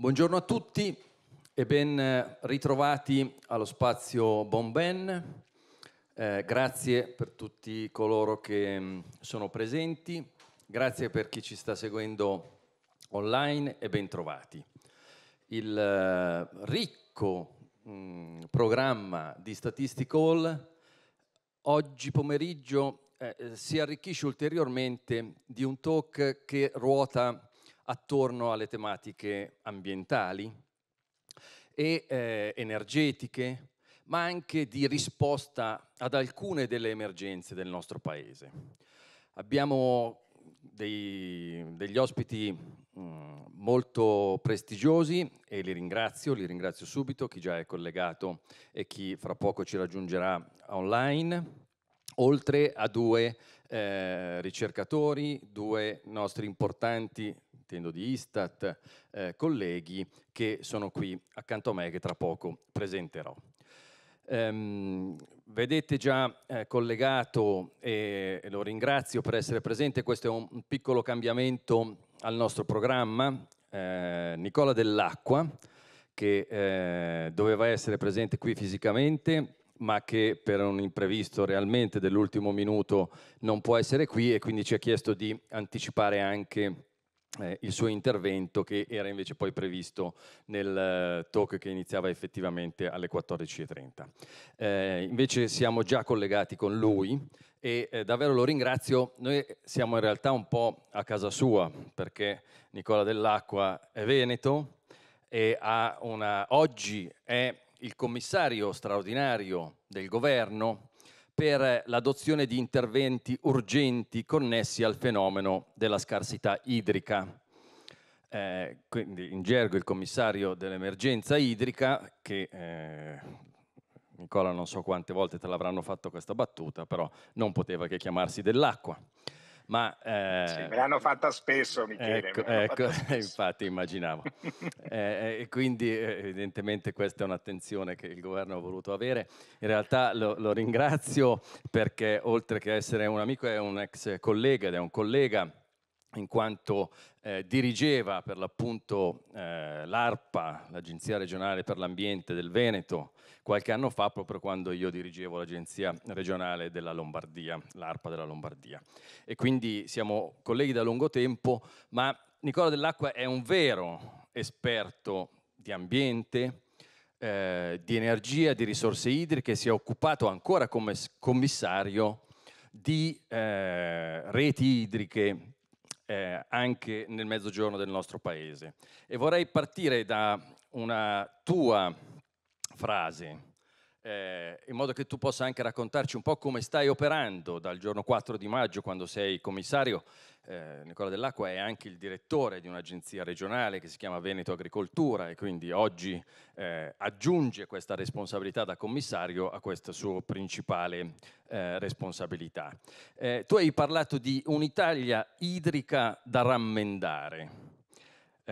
Buongiorno a tutti e ben eh, ritrovati allo spazio Bomben. Eh, grazie per tutti coloro che mm, sono presenti, grazie per chi ci sta seguendo online e bentrovati. Il eh, ricco mh, mm, programma di Statistic Hall oggi pomeriggio eh, eh, si arricchisce ulteriormente di un talk che ruota attorno alle tematiche ambientali e eh, energetiche, ma anche di risposta ad alcune delle emergenze del nostro Paese. Abbiamo dei, degli ospiti mh, mm, molto prestigiosi e li ringrazio, li ringrazio subito, chi già è collegato e chi fra poco ci raggiungerà online, oltre a due eh, ricercatori, due nostri importanti intendo di Istat, eh, colleghi che sono qui accanto a me che tra poco presenterò. Um, vedete già eh, collegato e lo ringrazio per essere presente, questo è un piccolo cambiamento al nostro programma, eh, Nicola Dell'Acqua che eh, doveva essere presente qui fisicamente ma che per un imprevisto realmente dell'ultimo minuto non può essere qui e quindi ci ha chiesto di anticipare anche eh, il suo intervento che era invece poi previsto nel eh, talk che iniziava effettivamente alle 14.30. Eh, invece siamo già collegati con lui e eh, davvero lo ringrazio. Noi siamo in realtà un po' a casa sua perché Nicola Dell'Acqua è veneto e una, oggi è il commissario straordinario del governo per l'adozione di interventi urgenti connessi al fenomeno della scarsità idrica. Eh, quindi in gergo il commissario dell'emergenza idrica che eh, Nicola non so quante volte te l'avranno fatto questa battuta, però non poteva che chiamarsi dell'acqua. Ma, eh, sì, me eh, l'hanno fatta spesso, Michele. Ecco, ecco fatta infatti immaginavo. Eh, eh, e quindi eh, evidentemente questa è un'attenzione che il governo ha voluto avere. In realtà lo, lo ringrazio perché oltre che essere un amico è un ex collega ed è un collega in quanto eh, dirigeva per l'appunto eh, l'ARPA, l'Agenzia regionale per l'ambiente del Veneto, qualche anno fa, proprio quando io dirigevo l'Agenzia regionale della Lombardia, l'ARPA della Lombardia. E quindi siamo colleghi da lungo tempo, ma Nicola Dell'Acqua è un vero esperto di ambiente, eh, di energia, di risorse idriche, si è occupato ancora come commissario di eh, reti idriche eh, anche nel mezzogiorno del nostro paese. E vorrei partire da una tua frase eh, in modo che tu possa anche raccontarci un po' come stai operando dal giorno 4 di maggio, quando sei commissario, eh, Nicola Dell'Acqua è anche il direttore di un'agenzia regionale che si chiama Veneto Agricoltura e quindi oggi eh, aggiunge questa responsabilità da commissario a questa sua principale eh, responsabilità. Eh, tu hai parlato di un'Italia idrica da rammendare.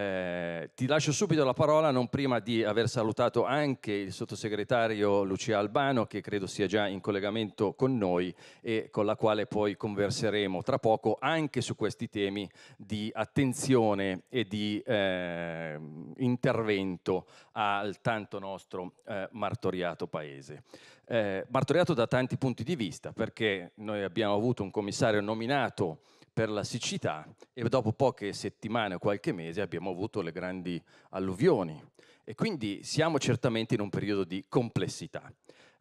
Eh, ti lascio subito la parola, non prima di aver salutato anche il sottosegretario Lucia Albano, che credo sia già in collegamento con noi e con la quale poi converseremo tra poco anche su questi temi di attenzione e di eh, intervento al tanto nostro eh, martoriato paese. Eh, martoriato da tanti punti di vista, perché noi abbiamo avuto un commissario nominato per la siccità e dopo poche settimane o qualche mese abbiamo avuto le grandi alluvioni e quindi siamo certamente in un periodo di complessità.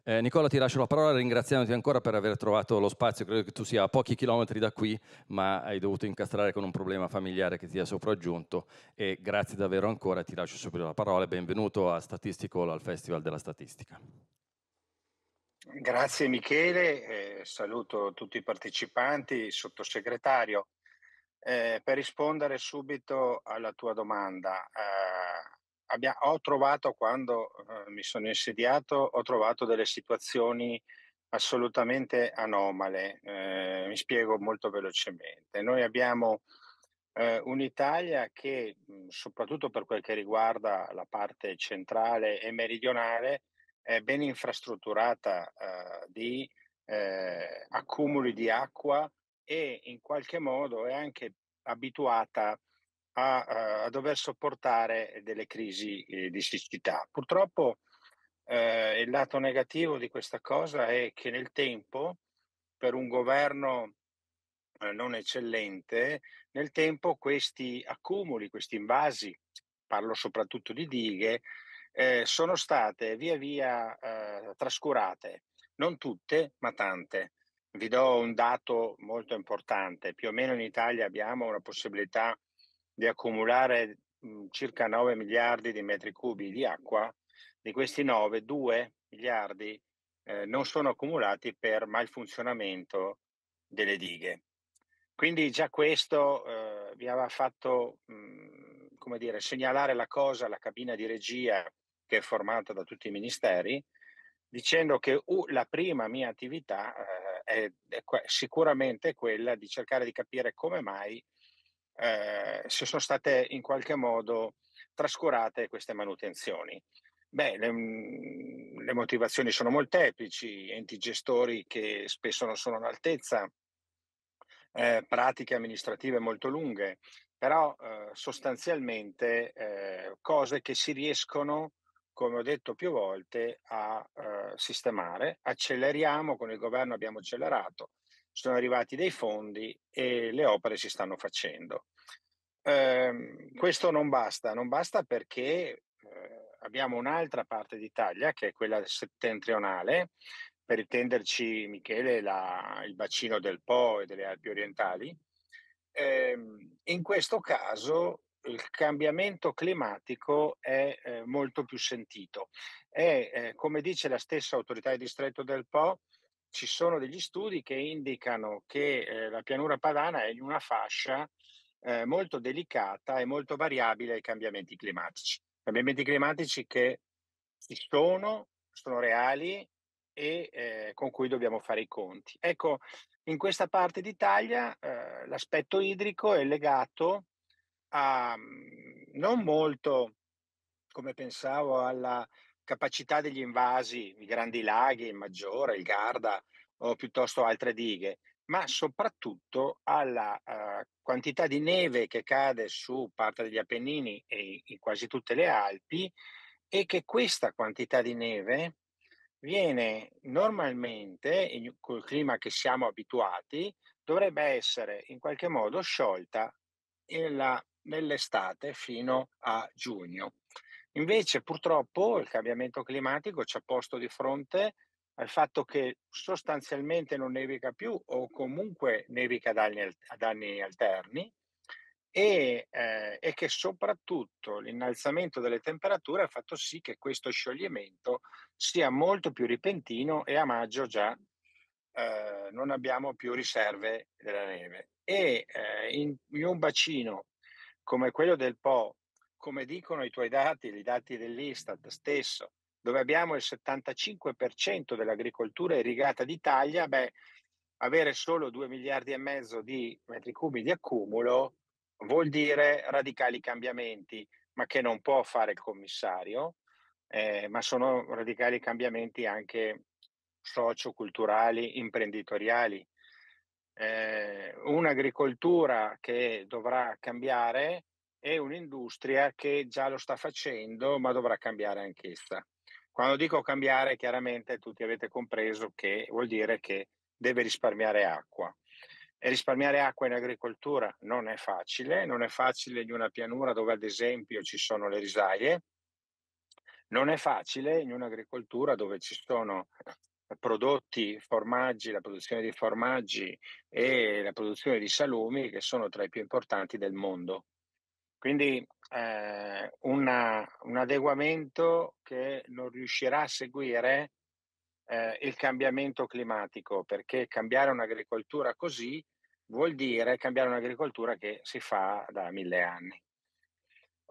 Eh, Nicola ti lascio la parola ringraziandoti ancora per aver trovato lo spazio, credo che tu sia a pochi chilometri da qui ma hai dovuto incastrare con un problema familiare che ti ha sopraggiunto e grazie davvero ancora, ti lascio subito la parola e benvenuto a Statistical, al Festival della Statistica. Grazie Michele, eh, saluto tutti i partecipanti, sottosegretario. Eh, per rispondere subito alla tua domanda, eh, abbia, ho trovato quando eh, mi sono insediato, ho trovato delle situazioni assolutamente anomale. Eh, mi spiego molto velocemente. Noi abbiamo eh, un'Italia che, soprattutto per quel che riguarda la parte centrale e meridionale, eh, ben infrastrutturata eh, di eh, accumuli di acqua e in qualche modo è anche abituata a, eh, a dover sopportare delle crisi eh, di siccità. Purtroppo eh, il lato negativo di questa cosa è che nel tempo, per un governo non eccellente, nel tempo questi accumuli, questi invasi, parlo soprattutto di dighe, eh, sono state via via eh, trascurate, non tutte, ma tante. Vi do un dato molto importante, più o meno in Italia abbiamo una possibilità di accumulare mh, mm, circa 9 miliardi di metri cubi di acqua, di questi 9, 2 miliardi eh, non sono accumulati per malfunzionamento delle dighe. Quindi già questo eh, vi aveva fatto mh, mm, dire, segnalare la cosa alla cabina di regia che è formata da tutti i ministeri, dicendo che uh, la prima mia attività eh, è, è, sicuramente quella di cercare di capire come mai eh, se sono state in qualche modo trascurate queste manutenzioni. Beh, le, mm, le, motivazioni sono molteplici, enti gestori che spesso non sono all'altezza, eh, pratiche amministrative molto lunghe, però eh, sostanzialmente eh, cose che si riescono come ho detto più volte, a eh, sistemare. Acceleriamo, con il governo abbiamo accelerato, sono arrivati dei fondi e le opere si stanno facendo. Eh, questo non basta, non basta perché eh, abbiamo un'altra parte d'Italia, che è quella settentrionale, per intenderci Michele, la, il bacino del Po e delle Alpi orientali. Ehm, in questo caso il cambiamento climatico è eh, molto più sentito. E eh, come dice la stessa autorità di distretto del Po, ci sono degli studi che indicano che eh, la pianura padana è in una fascia eh, molto delicata e molto variabile ai cambiamenti climatici. Cambiamenti climatici che ci sono, sono reali e eh, con cui dobbiamo fare i conti. Ecco, in questa parte d'Italia eh, l'aspetto idrico è legato a, mhmm, non molto come pensavo alla capacità degli invasi, i grandi laghi, il Maggiore, il Garda o piuttosto altre dighe, ma soprattutto alla uh, quantità di neve che cade su parte degli Appennini e in quasi tutte le Alpi e che questa quantità di neve viene normalmente, in, col clima che siamo abituati, dovrebbe essere in qualche modo sciolta nella nell'estate fino a giugno. Invece purtroppo il cambiamento climatico ci ha posto di fronte al fatto che sostanzialmente non nevica più o comunque nevica ad anni, ad anni alterni e, eh, e, che soprattutto l'innalzamento delle temperature ha fatto sì che questo scioglimento sia molto più repentino e a maggio già eh, non abbiamo più riserve della neve. E eh, in, in un bacino come quello del Po, come dicono i tuoi dati, i dati dell'Istat stesso, dove abbiamo il 75% dell'agricoltura irrigata d'Italia, beh, avere solo 2 miliardi e mezzo di metri cubi di accumulo vuol dire radicali cambiamenti, ma che non può fare il commissario, eh, ma sono radicali cambiamenti anche socioculturali, imprenditoriali eh, un'agricoltura che dovrà cambiare e un'industria che già lo sta facendo ma dovrà cambiare anch'essa. Quando dico cambiare, chiaramente tutti avete compreso che vuol dire che deve risparmiare acqua. E risparmiare acqua in agricoltura non è facile, non è facile in una pianura dove ad esempio ci sono le risaie, non è facile in un'agricoltura dove ci sono prodotti formaggi, la produzione di formaggi e la produzione di salumi che sono tra i più importanti del mondo. Quindi eh, una, un adeguamento che non riuscirà a seguire eh, il cambiamento climatico, perché cambiare un'agricoltura così vuol dire cambiare un'agricoltura che si fa da mille anni.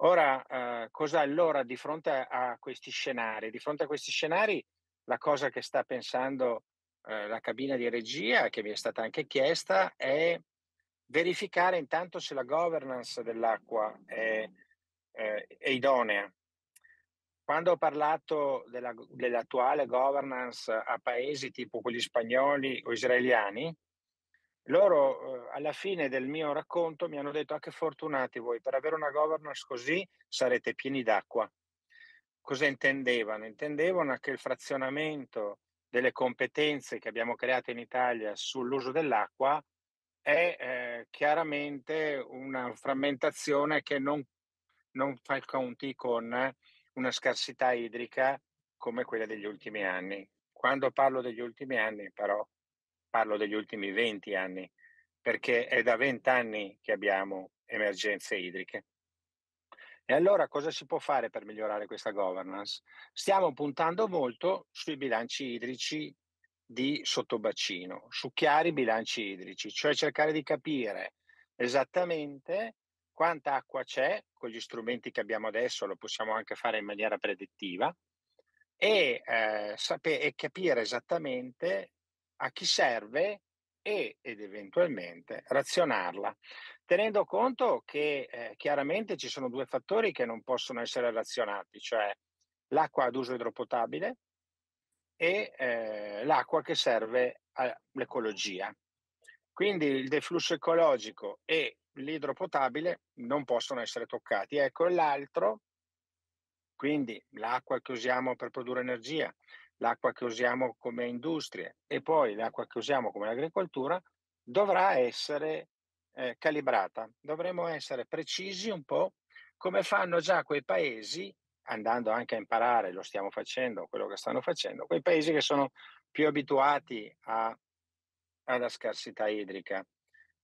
Ora, eh, cosa allora di fronte a questi scenari? Di fronte a questi scenari la cosa che sta pensando eh, la cabina di regia, che mi è stata anche chiesta, è verificare intanto se la governance dell'acqua è, eh, è idonea. Quando ho parlato della, dell'attuale governance a paesi tipo quelli spagnoli o israeliani, loro eh, alla fine del mio racconto mi hanno detto ah, che fortunati voi, per avere una governance così sarete pieni d'acqua cosa intendevano? Intendevano che il frazionamento delle competenze che abbiamo creato in Italia sull'uso dell'acqua è eh, chiaramente una frammentazione che non, non fa i conti con una scarsità idrica come quella degli ultimi anni. Quando parlo degli ultimi anni, però, parlo degli ultimi 20 anni, perché è da 20 anni che abbiamo emergenze idriche. E allora cosa si può fare per migliorare questa governance? Stiamo puntando molto sui bilanci idrici di sottobacino, su chiari bilanci idrici, cioè cercare di capire esattamente quanta acqua c'è, con gli strumenti che abbiamo adesso lo possiamo anche fare in maniera predittiva, e, eh, sapere, e capire esattamente a chi serve e, ed eventualmente razionarla tenendo conto che eh, chiaramente ci sono due fattori che non possono essere relazionati, cioè l'acqua ad uso idropotabile e eh, l'acqua che serve all'ecologia. Quindi il deflusso ecologico e l'idropotabile non possono essere toccati. Ecco l'altro, quindi l'acqua che usiamo per produrre energia, l'acqua che usiamo come industria e poi l'acqua che usiamo come agricoltura, dovrà essere eh, calibrata. Dovremmo essere precisi un po' come fanno già quei paesi, andando anche a imparare, lo stiamo facendo, quello che stanno facendo, quei paesi che sono più abituati a, alla scarsità idrica.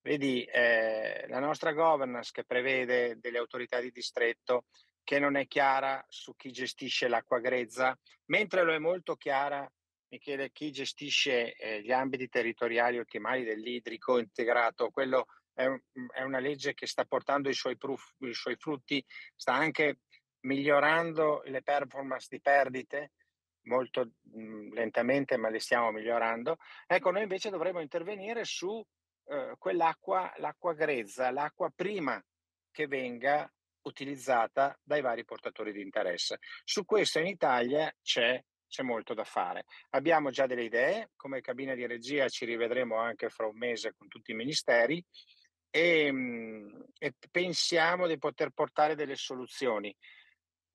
Vedi, eh, la nostra governance che prevede delle autorità di distretto che non è chiara su chi gestisce l'acqua grezza, mentre lo è molto chiara, Michele, chi gestisce eh, gli ambiti territoriali ottimali dell'idrico integrato, quello è, mhmm, è una legge che sta portando i suoi, pruf, i suoi, frutti, sta anche migliorando le performance di perdite, molto mh, mhmm, lentamente ma le stiamo migliorando. Ecco, noi invece dovremmo intervenire su eh, quell'acqua, l'acqua grezza, l'acqua prima che venga utilizzata dai vari portatori di interesse. Su questo in Italia c'è, c'è, molto da fare. Abbiamo già delle idee, come cabina di regia ci rivedremo anche fra un mese con tutti i ministeri e, ehm, e pensiamo di poter portare delle soluzioni.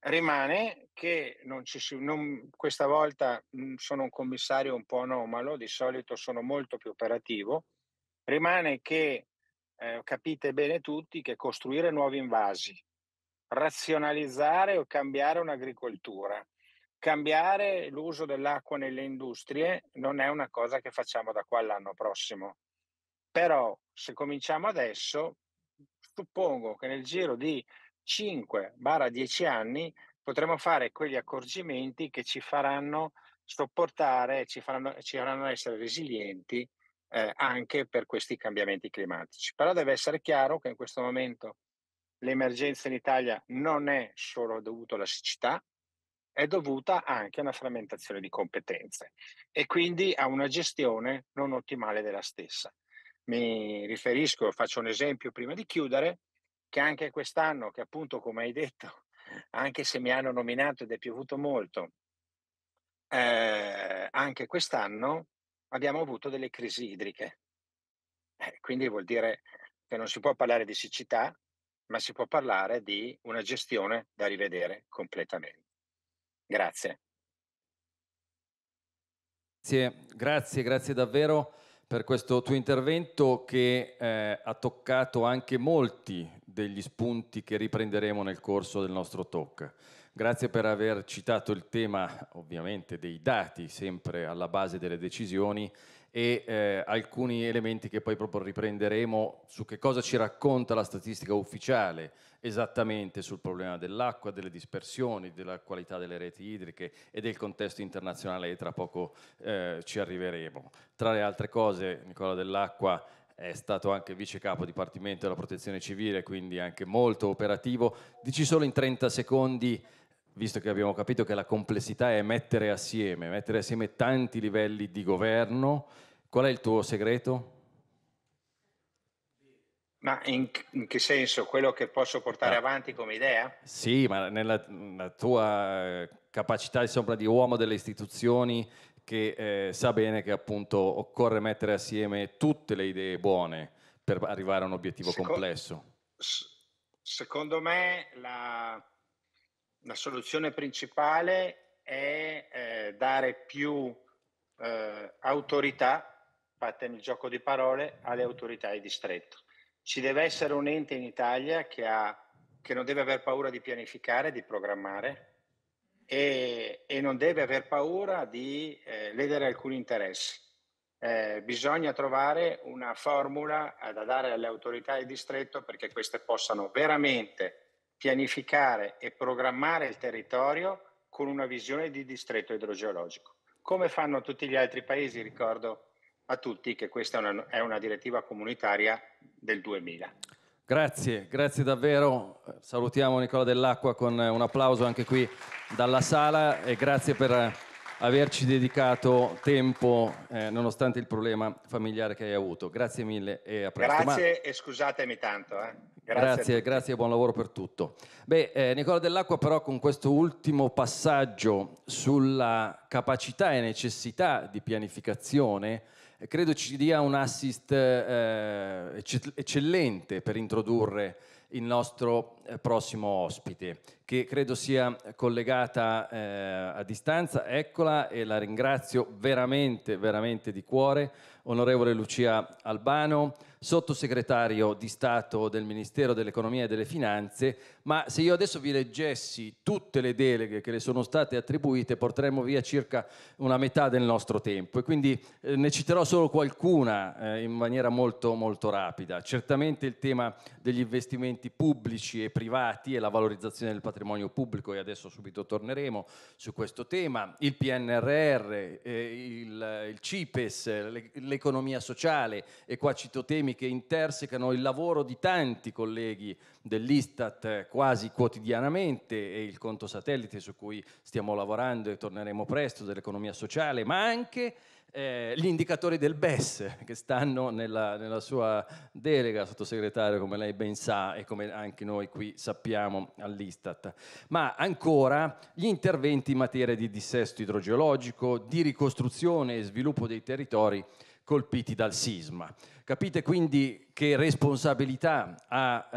Rimane che non ci si, non, questa volta mhmm, sono un commissario un po' anomalo, di solito sono molto più operativo. Rimane che eh, capite bene tutti che costruire nuovi invasi, razionalizzare o cambiare un'agricoltura, cambiare l'uso dell'acqua nelle industrie non è una cosa che facciamo da qua all'anno prossimo. Però se cominciamo adesso, suppongo che nel giro di 5-10 anni potremo fare quegli accorgimenti che ci faranno sopportare, ci faranno, ci faranno essere resilienti eh, anche per questi cambiamenti climatici. Però deve essere chiaro che in questo momento l'emergenza in Italia non è solo dovuta alla siccità, è dovuta anche a una frammentazione di competenze e quindi a una gestione non ottimale della stessa. Mi riferisco, faccio un esempio prima di chiudere, che anche quest'anno, che appunto come hai detto, anche se mi hanno nominato ed è piovuto molto, eh, anche quest'anno abbiamo avuto delle crisi idriche. Eh, quindi vuol dire che non si può parlare di siccità, ma si può parlare di una gestione da rivedere completamente. Grazie. Grazie, grazie, grazie davvero per questo tuo intervento che eh, ha toccato anche molti degli spunti che riprenderemo nel corso del nostro talk. Grazie per aver citato il tema, ovviamente, dei dati sempre alla base delle decisioni e eh, alcuni elementi che poi proprio riprenderemo su che cosa ci racconta la statistica ufficiale esattamente sul problema dell'acqua, delle dispersioni, della qualità delle reti idriche e del contesto internazionale e tra poco eh, ci arriveremo. Tra le altre cose Nicola dell'Acqua è stato anche vice capo dipartimento della protezione civile, quindi anche molto operativo. Dici solo in 30 secondi visto che abbiamo capito che la complessità è mettere assieme, mettere assieme tanti livelli di governo, qual è il tuo segreto? Ma in, in che senso? Quello che posso portare ah. avanti come idea? Sì, ma nella, nella tua capacità insomma, di uomo delle istituzioni che eh, sa bene che appunto occorre mettere assieme tutte le idee buone per arrivare a un obiettivo Seco- complesso. S- secondo me la, la soluzione principale è eh, dare più eh, autorità, fatemi il gioco di parole, alle autorità di distretto. Ci deve essere un ente in Italia che, ha, che non deve aver paura di pianificare, di programmare e, e non deve aver paura di eh, ledere alcuni interessi. Eh, bisogna trovare una formula da dare alle autorità del distretto perché queste possano veramente pianificare e programmare il territorio con una visione di distretto idrogeologico. Come fanno tutti gli altri paesi, ricordo a tutti che questa è una, è una direttiva comunitaria del 2000. Grazie, grazie davvero. Salutiamo Nicola Dell'Acqua con un applauso anche qui dalla sala e grazie per averci dedicato tempo eh, nonostante il problema familiare che hai avuto. Grazie mille e a presto. Grazie Ma... e scusatemi tanto. Eh. Grazie, grazie, e buon lavoro per tutto. Beh, eh, Nicola Dell'Acqua però con questo ultimo passaggio sulla capacità e necessità di pianificazione credo ci dia un assist eh, eccellente per introdurre il nostro eh, prossimo ospite, che credo sia collegata eh, a distanza. Eccola e la ringrazio veramente, veramente di cuore, onorevole Lucia Albano, sottosegretario di Stato del Ministero dell'Economia e delle Finanze, ma se io adesso vi leggessi tutte le deleghe che le sono state attribuite porteremmo via circa una metà del nostro tempo e quindi eh, ne citerò solo qualcuna eh, in maniera molto, molto rapida. Certamente il tema degli investimenti pubblici e privati e la valorizzazione del patrimonio pubblico e adesso subito torneremo su questo tema, il PNRR, eh, il, il CIPES, l'economia sociale e qua cito temi temi che intersecano il lavoro di tanti colleghi dell'Istat eh, quasi quotidianamente e il conto satellite su cui stiamo lavorando e torneremo presto dell'economia sociale, ma anche eh, gli indicatori del BES che stanno nella, nella, sua delega, sottosegretario, come lei ben sa e come anche noi qui sappiamo all'Istat, ma ancora gli interventi in materia di dissesto idrogeologico, di ricostruzione e sviluppo dei territori colpiti dal sisma. Capite quindi che responsabilità ha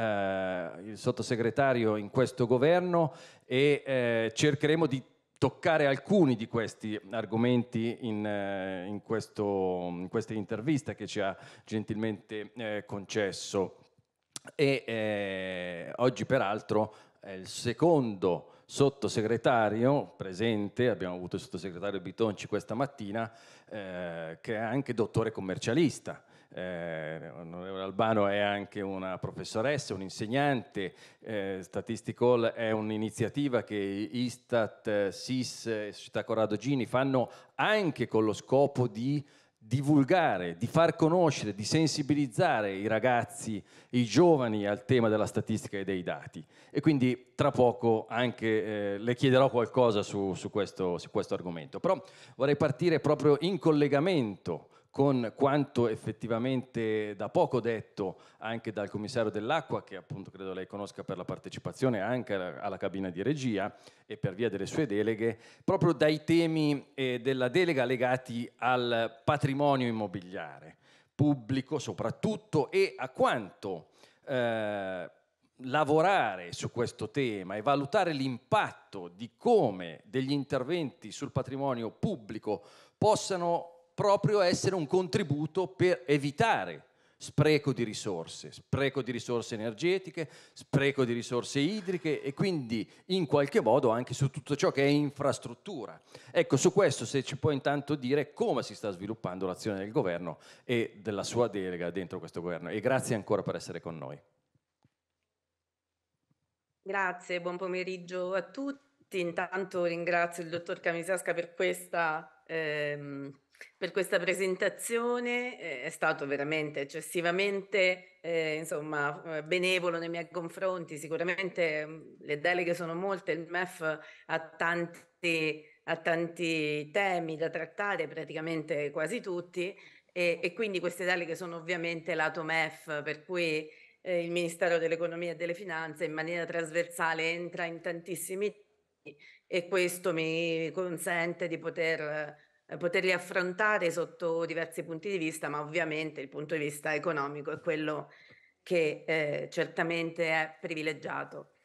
eh, il sottosegretario in questo governo e eh, cercheremo di toccare alcuni di questi argomenti in, eh, in, questo, in questa intervista che ci ha gentilmente eh, concesso. E eh, oggi peraltro è il secondo sottosegretario presente, abbiamo avuto il sottosegretario Bitonci questa mattina, eh, che è anche dottore commercialista eh, onorevole Albano è anche una professoressa, un insegnante, eh, Statisticall è un'iniziativa che Istat, SIS e Società Corrado Gini fanno anche con lo scopo di divulgare, di far conoscere, di sensibilizzare i ragazzi, i giovani al tema della statistica e dei dati. E quindi tra poco anche eh, le chiederò qualcosa su, su, questo, su questo argomento. Però vorrei partire proprio in collegamento con quanto effettivamente da poco detto anche dal commissario dell'acqua, che appunto credo lei conosca per la partecipazione anche alla, cabina di regia e per via delle sue deleghe, proprio dai temi eh, della delega legati al patrimonio immobiliare pubblico soprattutto e a quanto eh, lavorare su questo tema e valutare l'impatto di come degli interventi sul patrimonio pubblico possano proprio essere un contributo per evitare spreco di risorse, spreco di risorse energetiche, spreco di risorse idriche e quindi in qualche modo anche su tutto ciò che è infrastruttura. Ecco, su questo se ci può intanto dire come si sta sviluppando l'azione del governo e della sua delega dentro questo governo e grazie ancora per essere con noi. Grazie, buon pomeriggio a tutti. Intanto ringrazio il dottor Camisasca per questa ehm, per questa presentazione, eh, è stato veramente eccessivamente eh, insomma, eh, benevolo nei miei confronti, sicuramente mm, le deleghe sono molte, il MEF ha tanti, ha tanti temi da trattare, praticamente quasi tutti, e, e quindi queste deleghe sono ovviamente lato MEF, per cui eh, il Ministero dell'Economia e delle Finanze in maniera trasversale entra in tantissimi temi e questo mi consente di poter eh, poterli affrontare sotto diversi punti di vista, ma ovviamente il punto di vista economico è quello che eh, certamente è privilegiato.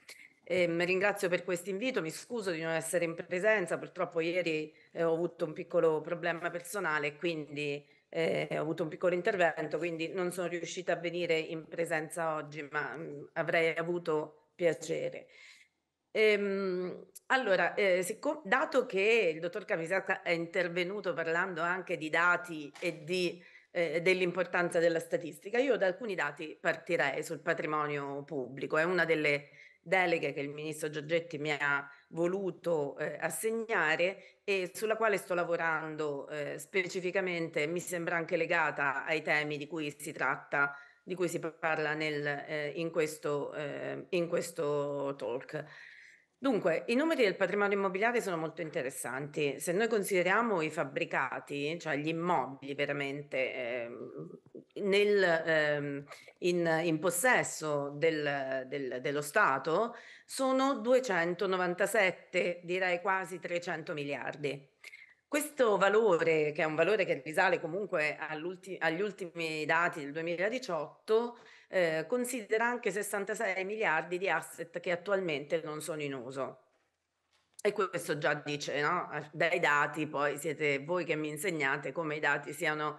E, ehm, ringrazio per questo invito, mi scuso di non essere in presenza, purtroppo ieri eh, ho avuto un piccolo problema personale, quindi eh, ho avuto un piccolo intervento, quindi non sono riuscita a venire in presenza oggi, ma mh, mm, avrei avuto piacere. Ehm, allora, eh, siccome, dato che il dottor Camisata è intervenuto parlando anche di dati e di, eh, dell'importanza della statistica, io da alcuni dati partirei sul patrimonio pubblico. È una delle deleghe che il ministro Giorgetti mi ha voluto eh, assegnare e sulla quale sto lavorando eh, specificamente, mi sembra anche legata ai temi di cui si tratta, di cui si parla nel, eh, in, questo, eh, in questo talk. Dunque, i numeri del patrimonio immobiliare sono molto interessanti. Se noi consideriamo i fabbricati, cioè gli immobili veramente ehm, nel, ehm, in, in, possesso del, del, dello Stato, sono 297, direi quasi 300 miliardi. Questo valore, che è un valore che risale comunque agli ultimi dati del 2018, eh, considera anche 66 miliardi di asset che attualmente non sono in uso. E questo già dice, no? Eh, dai dati, poi siete voi che mi insegnate come i dati siano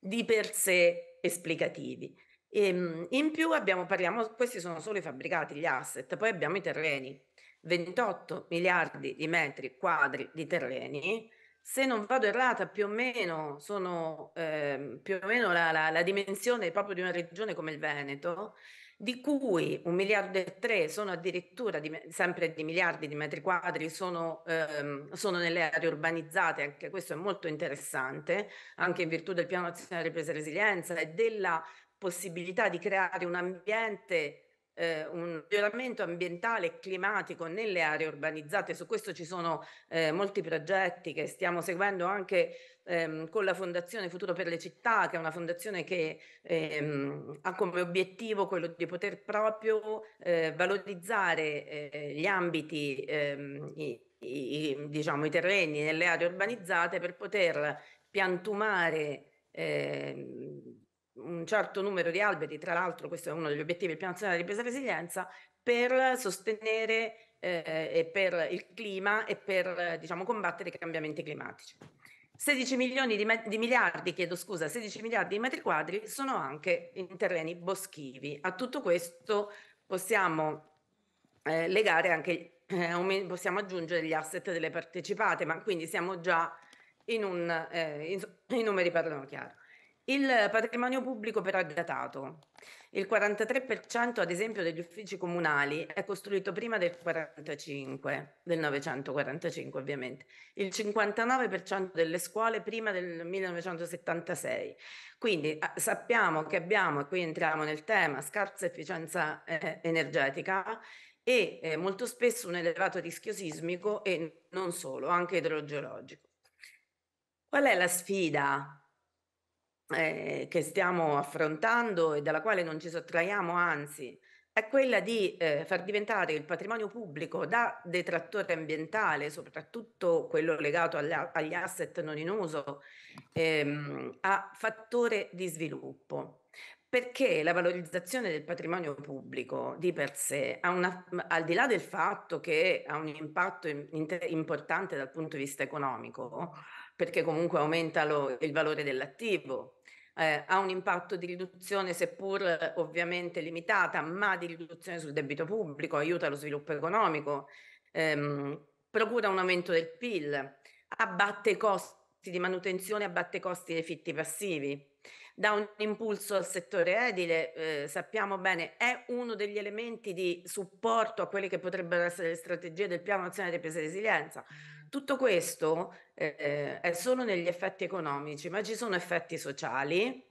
di per sé esplicativi. E, ehm, in più abbiamo, parliamo, questi sono solo i fabbricati, gli asset, poi abbiamo i terreni, 28 miliardi di metri quadri di terreni se non vado errata, più o meno sono eh, più o meno la, la, la, dimensione proprio di una regione come il Veneto, di cui un miliardo e tre sono addirittura di, sempre di miliardi di metri quadri, sono, ehm, sono, nelle aree urbanizzate, anche questo è molto interessante, anche in virtù del piano nazionale di ripresa e resilienza e della possibilità di creare un ambiente eh, un miglioramento ambientale e climatico nelle aree urbanizzate. Su questo ci sono eh, molti progetti che stiamo seguendo anche ehm, con la Fondazione Futuro per le Città, che è una fondazione che ehm, ha come obiettivo quello di poter proprio eh, valorizzare eh, gli ambiti, ehm, i, i, diciamo, i terreni nelle aree urbanizzate per poter piantumare. Eh, un certo numero di alberi, tra l'altro questo è uno degli obiettivi del Piano Nazionale di Ripresa e Resilienza, per sostenere eh, e per il clima e per diciamo, combattere i cambiamenti climatici. 16 milioni di, met- di miliardi, chiedo scusa, 16 miliardi di metri quadri sono anche in terreni boschivi. A tutto questo possiamo eh, legare anche, eh, possiamo aggiungere gli asset delle partecipate, ma quindi siamo già in un, eh, in, in numeri parlano chiaro. Il patrimonio pubblico però è datato. Il 43% ad esempio degli uffici comunali è costruito prima del 45, del 945 ovviamente, il 59% delle scuole prima del 1976. Quindi ah, sappiamo che abbiamo, e qui entriamo nel tema, scarsa efficienza eh, energetica e eh, molto spesso un elevato rischio sismico e non solo, anche idrogeologico. Qual è la sfida eh, che stiamo affrontando e dalla quale non ci sottraiamo, anzi, è quella di eh, far diventare il patrimonio pubblico da detrattore ambientale, soprattutto quello legato alla, agli asset non in uso, ehm, a fattore di sviluppo. Perché la valorizzazione del patrimonio pubblico di per sé, una, al di là del fatto che ha un impatto in, in, importante dal punto di vista economico, perché comunque aumenta lo, il valore dell'attivo, eh, ha un impatto di riduzione seppur eh, ovviamente limitata, ma di riduzione sul debito pubblico, aiuta lo sviluppo economico, ehm, procura un aumento del PIL, abbatte i costi di manutenzione, abbatte i costi dei fitti passivi, dà un impulso al settore edile, eh, sappiamo bene, è uno degli elementi di supporto a quelle che potrebbero essere le strategie del Piano Nazionale di Ripresa e Resilienza. Tutto questo eh, è eh, solo negli effetti economici, ma ci sono effetti sociali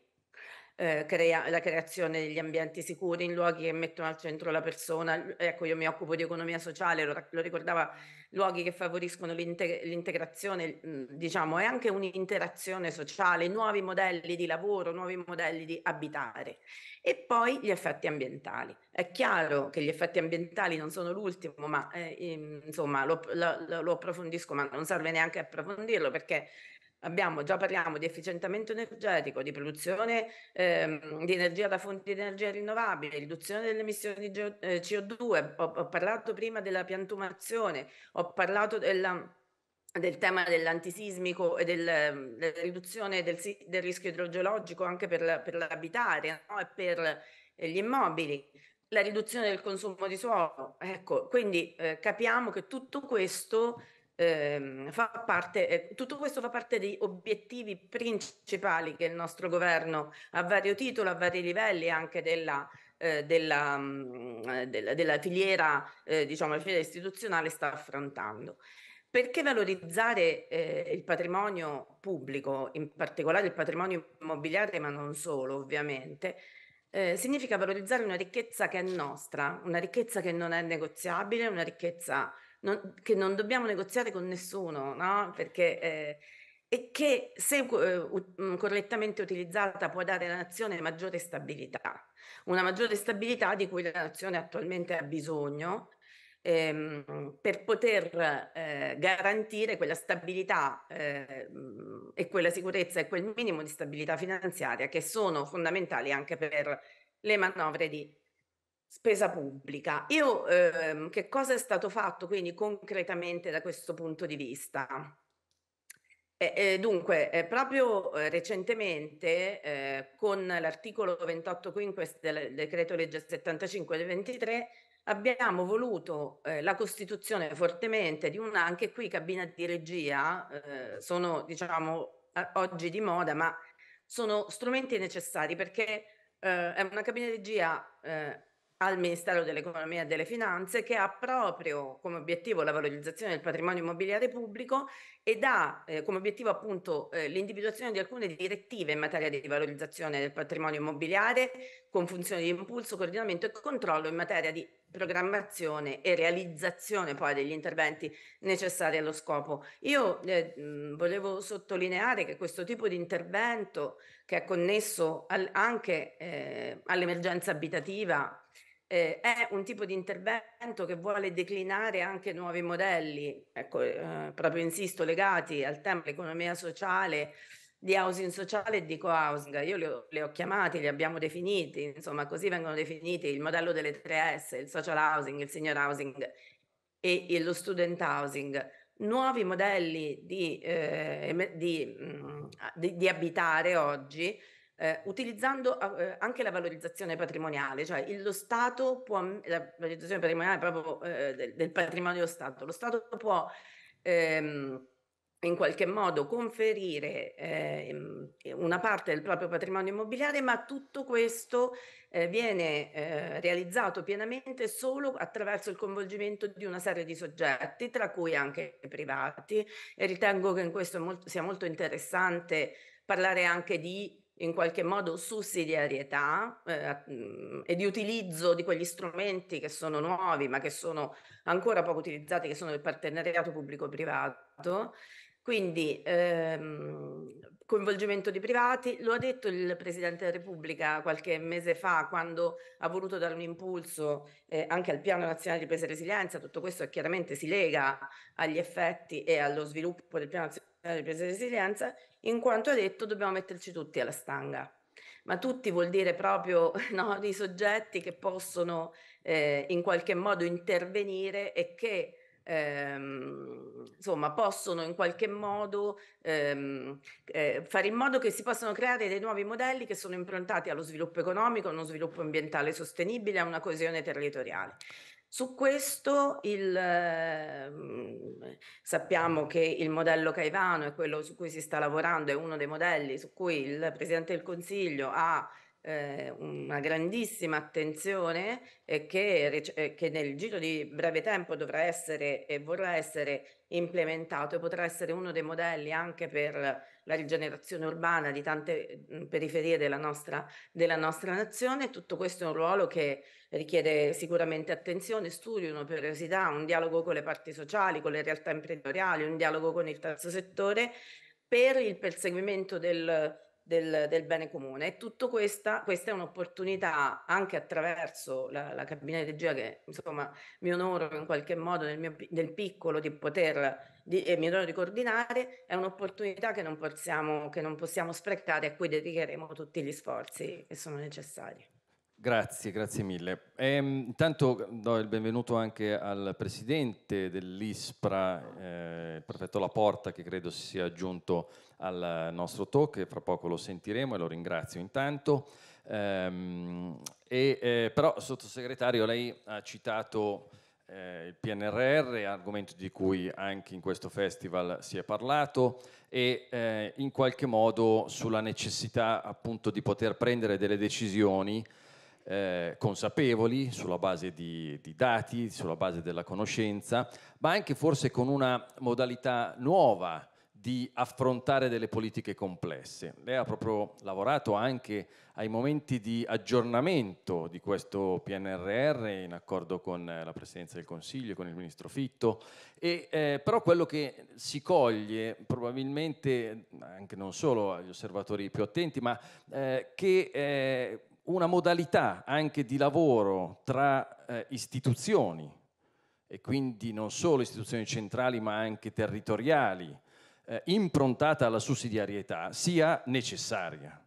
eh, crea- la creazione degli ambienti sicuri in luoghi che mettono al centro la persona. Ecco, io mi occupo di economia sociale, lo, lo ricordava, luoghi che favoriscono l'inte- l'integrazione, mm, diciamo, e anche un'interazione sociale, nuovi modelli di lavoro, nuovi modelli di abitare. E poi gli effetti ambientali. È chiaro che gli effetti ambientali non sono l'ultimo, ma eh, insomma lo, lo, lo approfondisco, ma non serve neanche approfondirlo perché Abbiamo, già parliamo di efficientamento energetico, di produzione ehm, di energia da fonti di energia rinnovabile, riduzione delle emissioni di eh, CO2, ho, ho parlato prima della piantumazione, ho parlato della del tema dell'antisismico e del, della riduzione del, del, rischio idrogeologico anche per, per l'abitare no? e per eh, gli immobili, la riduzione del consumo di suolo. Ecco, quindi eh, capiamo che tutto questo eh, fa parte, eh, tutto questo fa parte degli obiettivi principali che il nostro governo a vario titolo, a vari livelli anche della, eh, della, mh, mm, eh, della, della filiera, eh, diciamo, filiera istituzionale sta affrontando. Perché valorizzare eh, il patrimonio pubblico, in particolare il patrimonio immobiliare, ma non solo ovviamente, eh, significa valorizzare una ricchezza che è nostra, una ricchezza che non è negoziabile, una ricchezza non, che non dobbiamo negoziare con nessuno, no? Perché, eh, e che se uh, correttamente utilizzata può dare alla nazione maggiore stabilità, una maggiore stabilità di cui la nazione attualmente ha bisogno ehm, per poter eh, garantire quella stabilità eh, mm, e quella sicurezza e quel minimo di stabilità finanziaria che sono fondamentali anche per le manovre di spesa pubblica. Io, ehm, che cosa è stato fatto quindi concretamente da questo punto di vista? Eh, eh, dunque, eh, proprio eh, recentemente eh, con l'articolo 28 quinques del decreto legge 75 del 23 abbiamo voluto eh, la costituzione fortemente di una anche qui cabina di regia, sono diciamo oggi di moda, ma sono strumenti necessari perché è una cabina di regia al Ministero dell'Economia e delle Finanze che ha proprio come obiettivo la valorizzazione del patrimonio immobiliare pubblico ed ha eh, come obiettivo appunto eh, l'individuazione di alcune direttive in materia di valorizzazione del patrimonio immobiliare con funzione di impulso, coordinamento e controllo in materia di programmazione e realizzazione poi degli interventi necessari allo scopo. Io eh, volevo sottolineare che questo tipo di intervento che è connesso al, anche eh, all'emergenza abitativa eh, è un tipo di intervento che vuole declinare anche nuovi modelli, ecco, eh, proprio insisto, legati al tema dell'economia sociale, di housing sociale e di co-housing. Io li ho, li ho, chiamati, li abbiamo definiti, insomma, così vengono definiti il modello delle 3S, il social housing, il senior housing e, lo student housing. Nuovi modelli di, eh, di, mm, di, di abitare oggi eh, utilizzando ah, eh, anche la valorizzazione patrimoniale, cioè il, lo Stato può, la valorizzazione patrimoniale proprio eh, del, del, patrimonio dello Stato, lo Stato può ehm, in qualche modo conferire eh, una parte del proprio patrimonio immobiliare, ma tutto questo eh, viene eh, realizzato pienamente solo attraverso il coinvolgimento di una serie di soggetti, tra cui anche i privati, e ritengo che in questo molto, sia molto interessante parlare anche di in qualche modo sussidiarietà eh, e di utilizzo di quegli strumenti che sono nuovi ma che sono ancora poco utilizzati, che sono il partenariato pubblico-privato. Quindi ehm, coinvolgimento di privati, lo ha detto il Presidente della Repubblica qualche mese fa quando ha voluto dare un impulso eh, anche al Piano Nazionale di Ripresa e Resilienza, tutto questo chiaramente si lega agli effetti e allo sviluppo del Piano Nazionale di Ripresa e Resilienza in quanto ha detto dobbiamo metterci tutti alla stanga. Ma tutti vuol dire proprio no, i soggetti che possono eh, in qualche modo intervenire e che Ehm, insomma, possono in qualche modo ehm, eh, fare in modo che si possano creare dei nuovi modelli che sono improntati allo sviluppo economico, a uno sviluppo ambientale sostenibile, a una coesione territoriale. Su questo il, ehm, sappiamo che il modello Caivano è quello su cui si sta lavorando, è uno dei modelli su cui il Presidente del Consiglio ha eh, una grandissima attenzione eh, che, eh, che, nel giro di breve tempo dovrà essere e vorrà essere implementato e potrà essere uno dei modelli anche per la rigenerazione urbana di tante mh, mm, periferie della nostra, della nostra nazione. Tutto questo è un ruolo che richiede sicuramente attenzione, studio, una curiosità, un dialogo con le parti sociali, con le realtà imprenditoriali, un dialogo con il terzo settore per il perseguimento del del, del bene comune. E tutto questa, questa è un'opportunità anche attraverso la, la cabina di regia che insomma mi onoro in qualche modo nel, mio, nel piccolo di poter di, e mi onoro di coordinare, è un'opportunità che non, possiamo, che non possiamo sprecare e a cui dedicheremo tutti gli sforzi che sono necessari. Grazie, grazie mille. E, ehm, intanto do il benvenuto anche al presidente dell'ISPRA, eh, il prefetto Laporta, che credo si sia giunto al nostro talk, fra poco lo sentiremo e lo ringrazio intanto. Ehm, e, eh, però, sottosegretario, lei ha citato eh, il PNRR, argomento di cui anche in questo festival si è parlato, e eh, in qualche modo sulla necessità appunto di poter prendere delle decisioni eh, consapevoli sulla base di, di, dati, sulla base della conoscenza, ma anche forse con una modalità nuova di affrontare delle politiche complesse. Lei ha proprio lavorato anche ai momenti di aggiornamento di questo PNRR in accordo con eh, la Presidenza del Consiglio, con il Ministro Fitto, e, eh, però quello che si coglie probabilmente anche non solo agli osservatori più attenti, ma eh, che eh, una modalità anche di lavoro tra eh, istituzioni e quindi non solo istituzioni centrali ma anche territoriali, eh, improntata alla sussidiarietà sia necessaria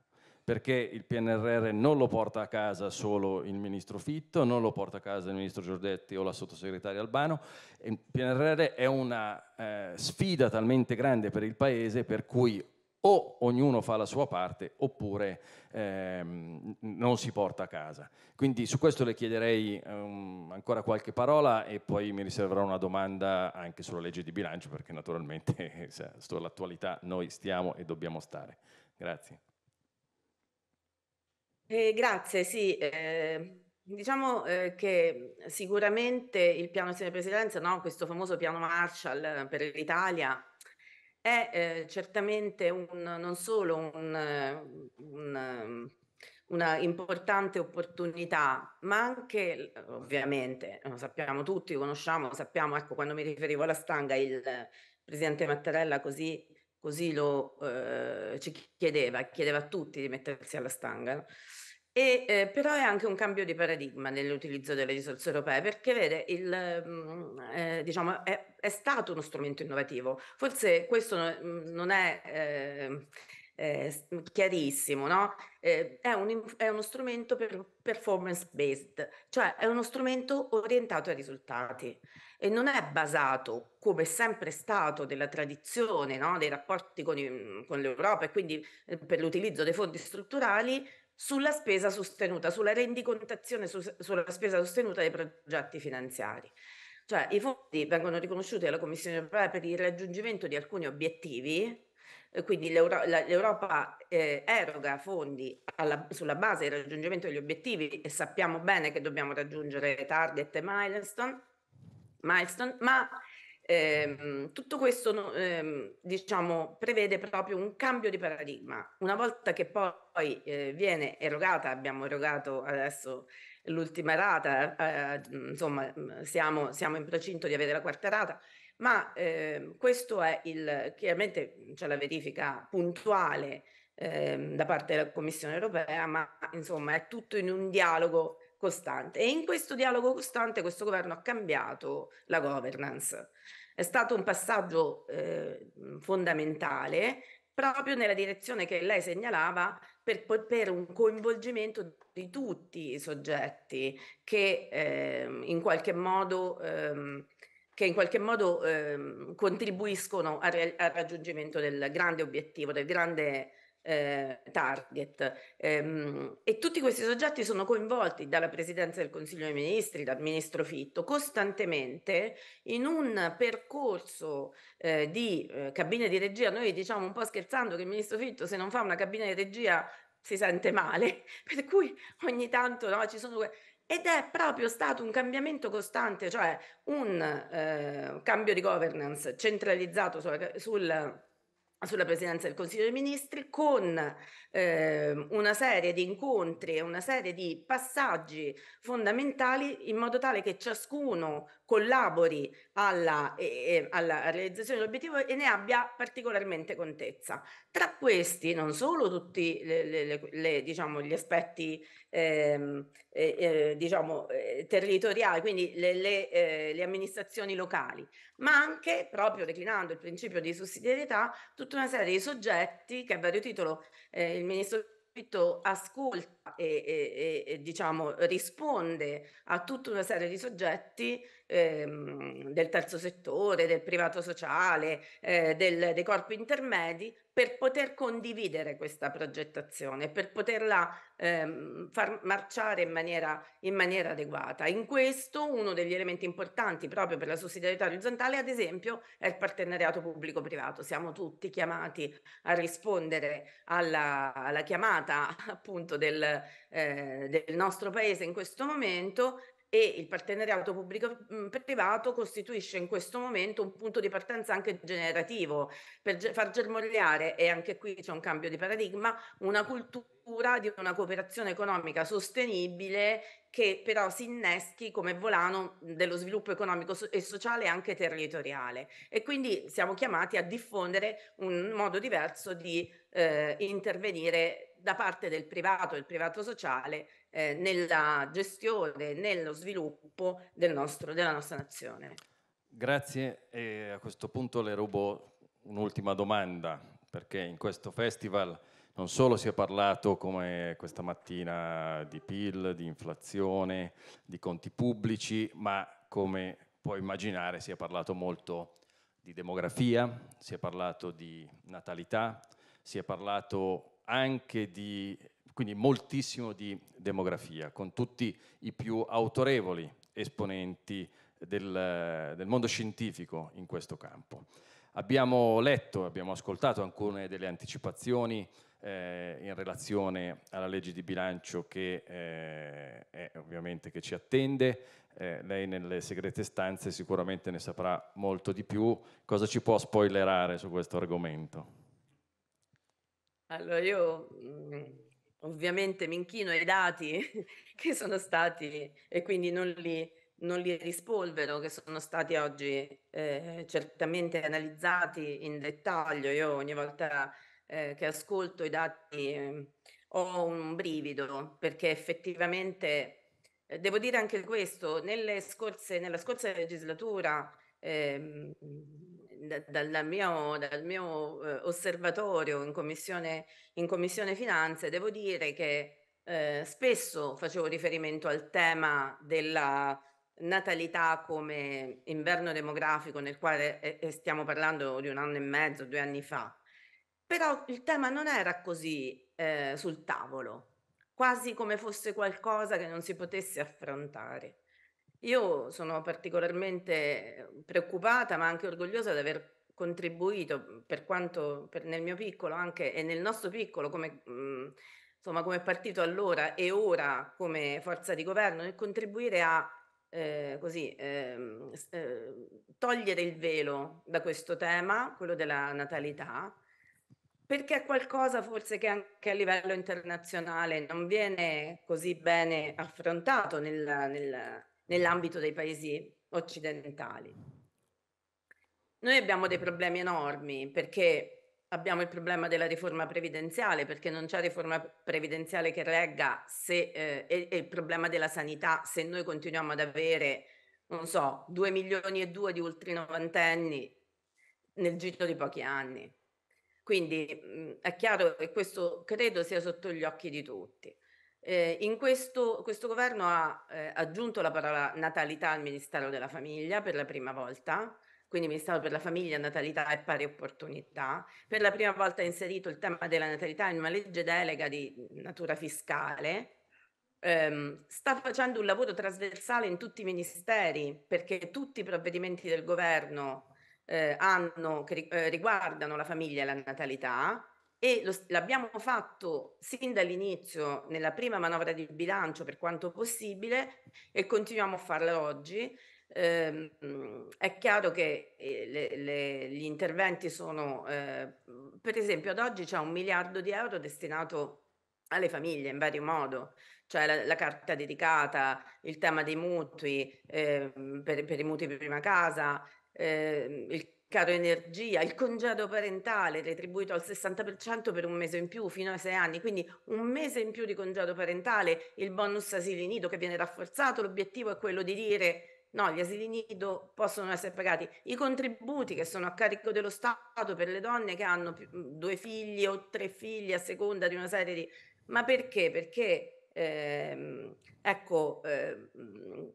perché il PNRR non lo porta a casa solo il ministro Fitto, non lo porta a casa il ministro Giordetti o la sottosegretaria Albano, il PNRR è una eh, sfida talmente grande per il Paese per cui o ognuno fa la sua parte oppure ehm, non si porta a casa. Quindi su questo le chiederei um, ancora qualche parola e poi mi riserverò una domanda anche sulla legge di bilancio perché naturalmente sull'attualità noi stiamo e dobbiamo stare. Grazie. Eh, grazie, sì. Eh... Diciamo eh, che sicuramente il piano azione presidenza, no? questo famoso piano Marshall per l'Italia, è eh, certamente un, non solo un, un, ehm, una importante opportunità, ma anche, eh, ovviamente, lo sappiamo tutti, lo conosciamo, sappiamo, ecco, quando mi riferivo alla stanga, il presidente Mattarella così, così lo, eh, ci chiedeva, chiedeva a tutti di mettersi alla stanga. E, eh, però è anche un cambio di paradigma nell'utilizzo delle risorse europee, perché vede, il, mh, mm, eh, diciamo, è, è, stato uno strumento innovativo. Forse questo no, mm, non è ehm, eh, mm, chiarissimo, no? Eh, è, un, è, uno strumento per performance based, cioè è uno strumento orientato ai risultati e non è basato, come sempre stato, della tradizione no? dei rapporti con, con l'Europa e quindi eh, per l'utilizzo dei fondi strutturali sulla spesa sostenuta, sulla rendicontazione su, sulla spesa sostenuta dei progetti finanziari. Cioè i fondi vengono riconosciuti dalla Commissione europea per il raggiungimento di alcuni obiettivi, quindi l'Euro- la, l'Europa eh, eroga fondi alla, sulla base del raggiungimento degli obiettivi e sappiamo bene che dobbiamo raggiungere target e milestone, milestone ma Ehm, tutto questo ehm, diciamo, prevede proprio un cambio di paradigma. Una volta che poi eh, viene erogata, abbiamo erogato adesso l'ultima rata, eh, eh insomma mm, siamo, siamo, in procinto di avere la quarta rata, ma eh, questo è il, chiaramente mm, c'è la verifica puntuale ehm, da parte della Commissione europea, ma insomma è tutto in un dialogo costante e in questo dialogo costante questo governo ha cambiato la governance. È stato un passaggio eh, fondamentale proprio nella direzione che lei segnalava per, per un coinvolgimento di tutti i soggetti che eh, in qualche modo, ehm, che in qualche modo ehm, contribuiscono al, al, raggiungimento del grande obiettivo, del grande eh, target. Ehm, e tutti questi soggetti sono coinvolti dalla Presidenza del Consiglio dei Ministri, dal Ministro Fitto, costantemente in un percorso eh, di eh, cabine di regia. Noi diciamo un po' scherzando che il Ministro Fitto se non fa una cabina di regia si sente male, per cui ogni tanto no, ci sono... Ed è proprio stato un cambiamento costante, cioè un eh, cambio di governance centralizzato sulla, sul sulla presidenza del Consiglio dei Ministri con eh, una serie di incontri e una serie di passaggi fondamentali in modo tale che ciascuno collabori alla, eh, alla, realizzazione dell'obiettivo e ne abbia particolarmente contezza. Tra questi non solo tutti le, le, le, diciamo, gli aspetti ehm, diciamo, eh, eh, diciamo, territoriali, quindi eh, le, amministrazioni locali, ma anche, proprio declinando il principio di sussidiarietà, tutta una serie di soggetti che a vario titolo eh, il ministro ascolta e, e, e, diciamo risponde a tutta una serie di soggetti ehm, del terzo settore, del privato sociale, eh, del, dei corpi intermedi, per poter condividere questa progettazione, per poterla ehm, far marciare in maniera, in maniera adeguata. In questo uno degli elementi importanti proprio per la sussidiarietà orizzontale, ad esempio, è il partenariato pubblico-privato. Siamo tutti chiamati a rispondere alla, alla chiamata appunto del, eh, del nostro paese in questo momento e il partenariato pubblico-privato mhmm, costituisce in questo momento un punto di partenza anche generativo per far germogliare, e anche qui c'è un cambio di paradigma, una cultura di una cooperazione economica sostenibile che però si inneschi come volano mhmm, dello sviluppo economico e sociale anche territoriale e quindi siamo chiamati a diffondere un modo diverso di eh, intervenire da parte del privato e del privato sociale eh, nella gestione, nello sviluppo del nostro, della nostra nazione. Grazie e a questo punto le rubo un'ultima domanda perché in questo festival non solo si è parlato come questa mattina di PIL, di inflazione, di conti pubblici, ma come puoi immaginare si è parlato molto di demografia, si è parlato di natalità, si è parlato anche di, quindi moltissimo di demografia, con tutti i più autorevoli esponenti del, del mondo scientifico in questo campo. Abbiamo letto, abbiamo ascoltato alcune delle anticipazioni eh, in relazione alla legge di bilancio che eh, è, ovviamente che ci attende. Eh, lei nelle segrete stanze sicuramente ne saprà molto di più. Cosa ci può spoilerare su questo argomento? Allora, io mhmm, ovviamente mi inchino ai dati che sono stati e quindi non li, non li rispolvero, che sono stati oggi eh, certamente analizzati in dettaglio. Io ogni volta eh, che ascolto i dati eh, ho un brivido perché effettivamente eh, devo dire anche questo, nelle scorse, nella scorsa legislatura ehm, dal mio, dal mio eh, osservatorio in commissione, in commissione finanze, devo dire che eh, spesso facevo riferimento al tema della natalità come inverno demografico nel quale eh, stiamo parlando di un anno e mezzo, due anni fa, però il tema non era così eh, sul tavolo, quasi come fosse qualcosa che non si potesse affrontare. Io sono particolarmente ehm, preoccupata, ma anche orgogliosa di aver contribuito, per quanto per, nel mio piccolo anche, e nel nostro piccolo, come, mh, mhmm, insomma, come partito allora e ora come forza di governo, nel contribuire a eh, così, eh, eh, togliere il velo da questo tema, quello della natalità, perché è qualcosa forse che anche a livello internazionale non viene così bene affrontato nel, nel, nell'ambito dei paesi occidentali. Noi abbiamo dei problemi enormi perché abbiamo il problema della riforma previdenziale, perché non c'è riforma previdenziale che regga se, eh, e, e il problema della sanità se noi continuiamo ad avere, non so, 2 milioni e 2 di ultri novantenni nel giro di pochi anni. Quindi mh, mm, è chiaro che questo credo sia sotto gli occhi di tutti. Eh, in questo, questo, governo ha eh, aggiunto la parola natalità al Ministero della Famiglia per la prima volta, quindi Ministero per la Famiglia, Natalità e Pari Opportunità. Per la prima volta ha inserito il tema della natalità in una legge delega di natura fiscale. Eh, sta facendo un lavoro trasversale in tutti i ministeri perché tutti i provvedimenti del governo ehm, hanno, ehm, riguardano la famiglia e la natalità e lo, l'abbiamo fatto sin dall'inizio nella prima manovra di bilancio per quanto possibile e continuiamo a farlo oggi. Eh, è chiaro che eh, le, le, gli interventi sono, eh, mhmm, per esempio, ad oggi c'è un miliardo di euro destinato alle famiglie in vario modo, cioè la, la carta dedicata, il tema dei mutui, eh, per, per, i mutui per prima casa, ehm, il caro energia, il congedo parentale retribuito al 60% per un mese in più fino ai sei anni, quindi un mese in più di congedo parentale, il bonus asili nido che viene rafforzato, l'obiettivo è quello di dire no, gli asili nido possono essere pagati, i contributi che sono a carico dello Stato per le donne che hanno mhmm, due figli o tre figli a seconda di una serie di... Ma perché? Perché ehm, ecco, ehm,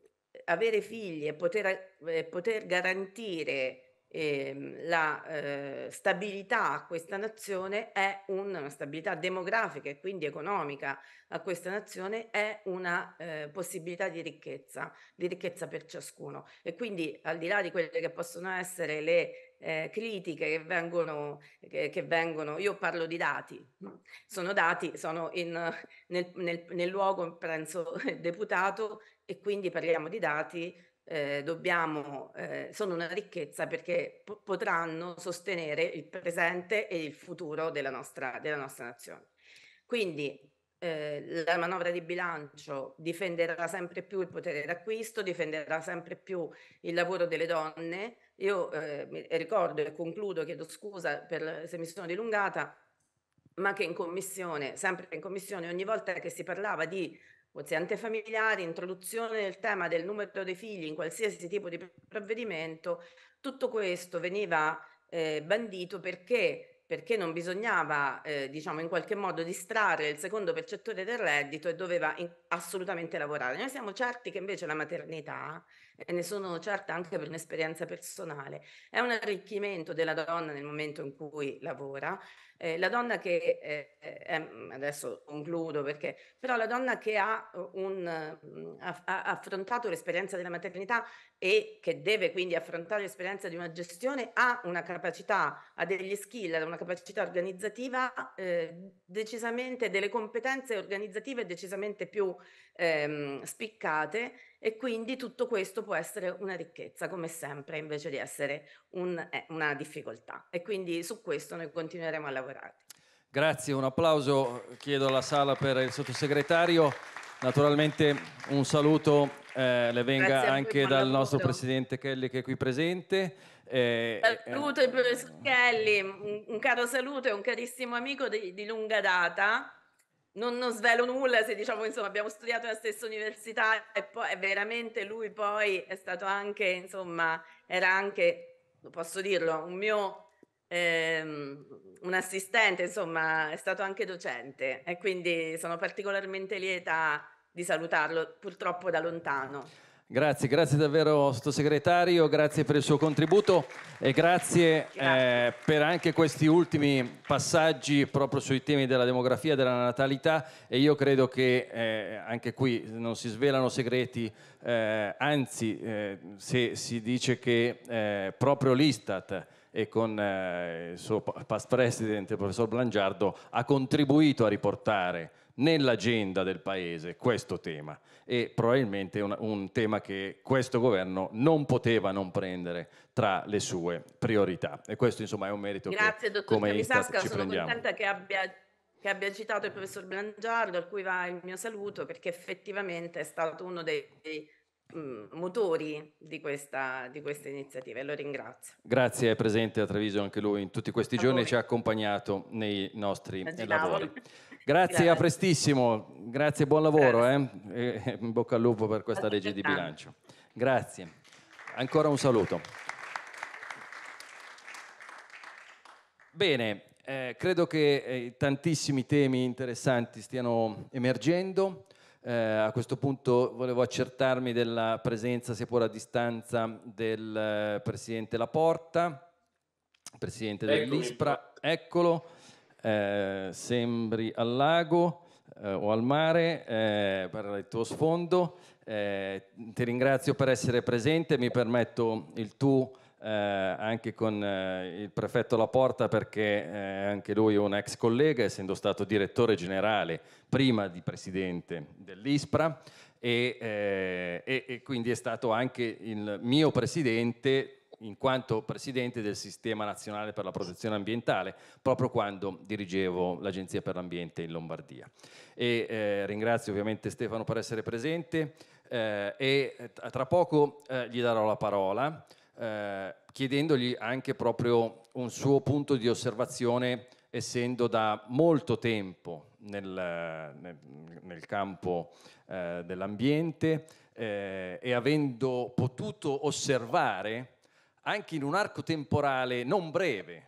avere figli e poter, eh, poter garantire ehm, la eh, stabilità a questa nazione è una stabilità demografica e quindi economica a questa nazione è una eh, possibilità di ricchezza, di ricchezza per ciascuno. E quindi al di là di quelle che possono essere le eh, critiche che vengono, che, che vengono, io parlo di dati, sono dati, sono in, nel, nel, nel luogo penso deputato e quindi parliamo di dati eh, dobbiamo, eh, sono una ricchezza perché po- potranno sostenere il presente e il futuro della nostra, della nostra nazione. Quindi eh, la manovra di bilancio difenderà sempre più il potere d'acquisto, difenderà sempre più il lavoro delle donne. Io eh, ricordo e concludo, chiedo scusa per, se mi sono dilungata, ma che in commissione, sempre in commissione, ogni volta che si parlava di quoziente familiare, introduzione del tema del numero dei figli in qualsiasi tipo di provvedimento, tutto questo veniva eh, bandito perché, perché non bisognava eh, diciamo in qualche modo distrarre il secondo percettore del reddito e doveva in- assolutamente lavorare. Noi siamo certi che invece la maternità e ne sono certa anche per un'esperienza personale. È un arricchimento della donna nel momento in cui lavora. Eh, la donna che, eh, eh è, mm, adesso concludo perché, però la donna che ha, eh, un, ha, mm, ha affrontato l'esperienza della maternità e che deve quindi affrontare l'esperienza di una gestione ha una capacità, ha degli skill, ha una capacità organizzativa eh, decisamente, delle competenze organizzative decisamente più ehm, spiccate e quindi tutto questo può essere una ricchezza, come sempre, invece di essere un, eh, una difficoltà. E quindi su questo noi continueremo a lavorare. Grazie, un applauso chiedo alla sala per il sottosegretario. Naturalmente un saluto eh, le venga voi, anche dal nostro presidente Kelly che è qui presente. Eh, eh saluto il professor Kelly, un, un caro saluto e un carissimo amico di, di lunga data non, non, svelo nulla se diciamo insomma abbiamo studiato alla stessa università e poi è veramente lui poi è stato anche insomma era anche posso dirlo un mio ehm, un assistente insomma è stato anche docente e quindi sono particolarmente lieta di salutarlo purtroppo da lontano Grazie, grazie davvero sottosegretario, grazie per il suo contributo e grazie, grazie. Eh, per anche questi ultimi passaggi proprio sui temi della demografia, della natalità e io credo che eh, anche qui non si svelano segreti, eh, anzi eh, se si dice che eh, proprio l'Istat e con eh, il suo past president, il professor Blangiardo, ha contribuito a riportare nell'agenda del Paese questo tema e probabilmente un, un tema che questo governo non poteva non prendere tra le sue priorità e questo insomma è un merito Grazie, che come Istat ci sono contenta che abbia che abbia citato il professor Blangiardo, al cui va il mio saluto, perché effettivamente è stato uno dei, dei um, motori di questa, di questa, iniziativa e lo ringrazio. Grazie, è presente a Treviso anche lui in tutti questi a giorni e ci ha accompagnato nei nostri Immaginavo. lavori. Grazie, Grazie. a prestissimo. Grazie, buon lavoro. Eh? E, eh, in bocca al lupo per questa legge di bilancio. Grazie. Ancora un saluto. Bene, eh, credo che eh, tantissimi temi interessanti stiano emergendo. Eh, a questo punto volevo accertarmi della presenza, seppur a distanza, del eh, Presidente Laporta, Presidente Eccomi. dell'ISPRA. Eccolo eh, sembri al lago eh, o al mare eh, per il tuo sfondo. Eh, ti ringrazio per essere presente, mi permetto il tu eh, anche con eh, il prefetto Laporta perché anche lui è un ex collega, essendo stato direttore generale prima di presidente dell'ISPRA e, e, e quindi è stato anche il mio presidente in quanto presidente del Sistema Nazionale per la Protezione Ambientale, proprio quando dirigevo l'Agenzia per l'Ambiente in Lombardia. E, eh, ringrazio ovviamente Stefano per essere presente eh, e eh, tra poco eh, gli darò la parola, eh, chiedendogli anche proprio un suo punto di osservazione, essendo da molto tempo nel, nel, nel campo eh, dell'ambiente e avendo potuto osservare anche in un arco temporale non breve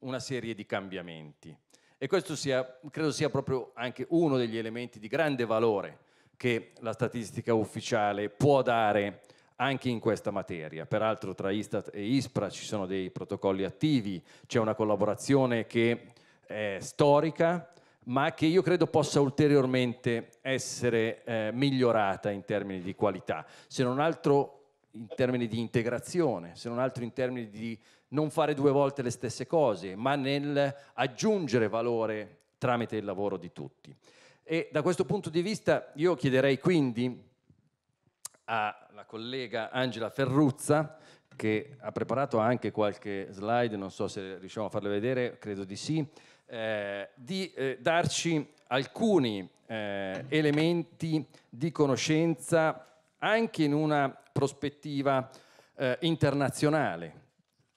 una serie di cambiamenti. E questo sia, credo sia proprio anche uno degli elementi di grande valore che la statistica ufficiale può dare anche in questa materia. Peraltro tra Istat e ISPRA ci sono dei protocolli attivi, c'è una collaborazione che è storica, ma che io credo possa ulteriormente essere eh, migliorata in termini di qualità. Se non altro in termini di integrazione, se non altro in termini di non fare due volte le stesse cose, ma nel aggiungere valore tramite il lavoro di tutti. E da questo punto di vista io chiederei quindi alla collega Angela Ferruzza, che ha preparato anche qualche slide, non so se riusciamo a farle vedere, credo di sì, eh, di eh, darci alcuni eh, elementi di conoscenza anche in una prospettiva eh, internazionale.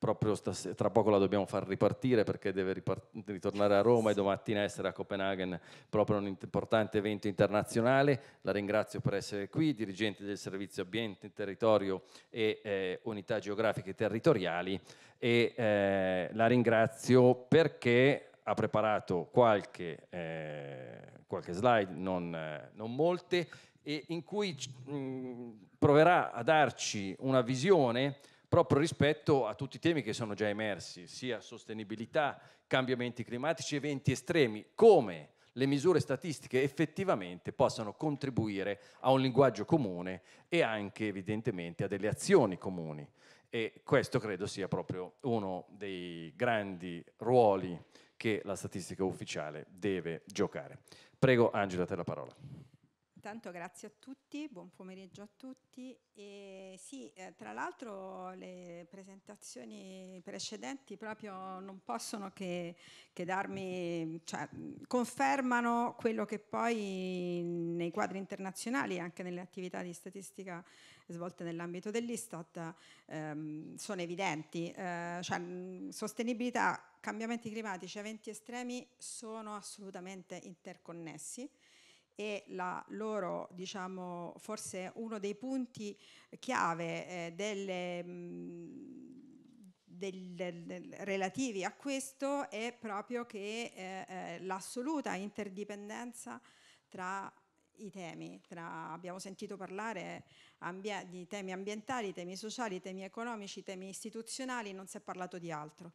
Proprio stas- tra poco la dobbiamo far ripartire perché deve ripart- ritornare a Roma e domattina essere a Copenaghen proprio un importante evento internazionale. La ringrazio per essere qui, dirigente del Servizio Ambiente, Territorio e eh, Unità Geografiche Territoriali e eh, la ringrazio perché ha preparato qualche, eh, qualche slide, non, non molte, e in cui mh, proverà a darci una visione proprio rispetto a tutti i temi che sono già emersi, sia sostenibilità, cambiamenti climatici, eventi estremi, come le misure statistiche effettivamente possano contribuire a un linguaggio comune e anche evidentemente a delle azioni comuni. E questo credo sia proprio uno dei grandi ruoli che la statistica ufficiale deve giocare. Prego Angela, te la parola. Intanto grazie a tutti, buon pomeriggio a tutti. E sì, eh, tra l'altro le presentazioni precedenti proprio non possono che, che darmi, cioè, confermano quello che poi nei quadri internazionali, anche nelle attività di statistica svolte nell'ambito dell'Istat, ehm, sono evidenti. Eh, cioè, sostenibilità, cambiamenti climatici, eventi estremi sono assolutamente interconnessi e la loro, diciamo, forse uno dei punti chiave eh, delle, mm, del, del, relativi a questo è proprio che eh, eh, l'assoluta interdipendenza tra i temi, tra, abbiamo sentito parlare di temi ambientali, temi sociali, temi economici, temi istituzionali, non si è parlato di altro.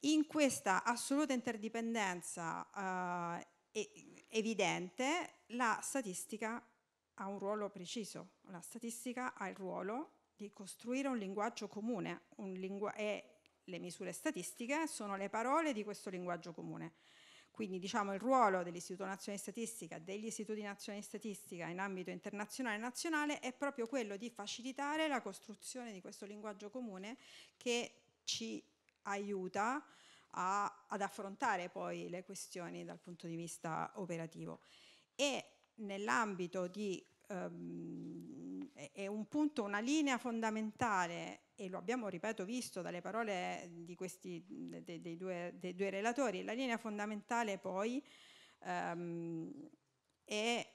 In questa assoluta interdipendenza eh, evidente, la statistica ha un ruolo preciso, la statistica ha il ruolo di costruire un linguaggio comune un lingua e le misure statistiche sono le parole di questo linguaggio comune. Quindi diciamo il ruolo dell'Istituto Nazionale di Statistica, degli Istituti Nazionali di Statistica in ambito internazionale e nazionale è proprio quello di facilitare la costruzione di questo linguaggio comune che ci aiuta a a, ad affrontare poi le questioni dal punto di vista operativo. E nell'ambito di, um, è un punto, una linea fondamentale e lo abbiamo, ripeto, visto dalle parole questi, dei, dei, due, dei, due, relatori, la linea fondamentale poi um, è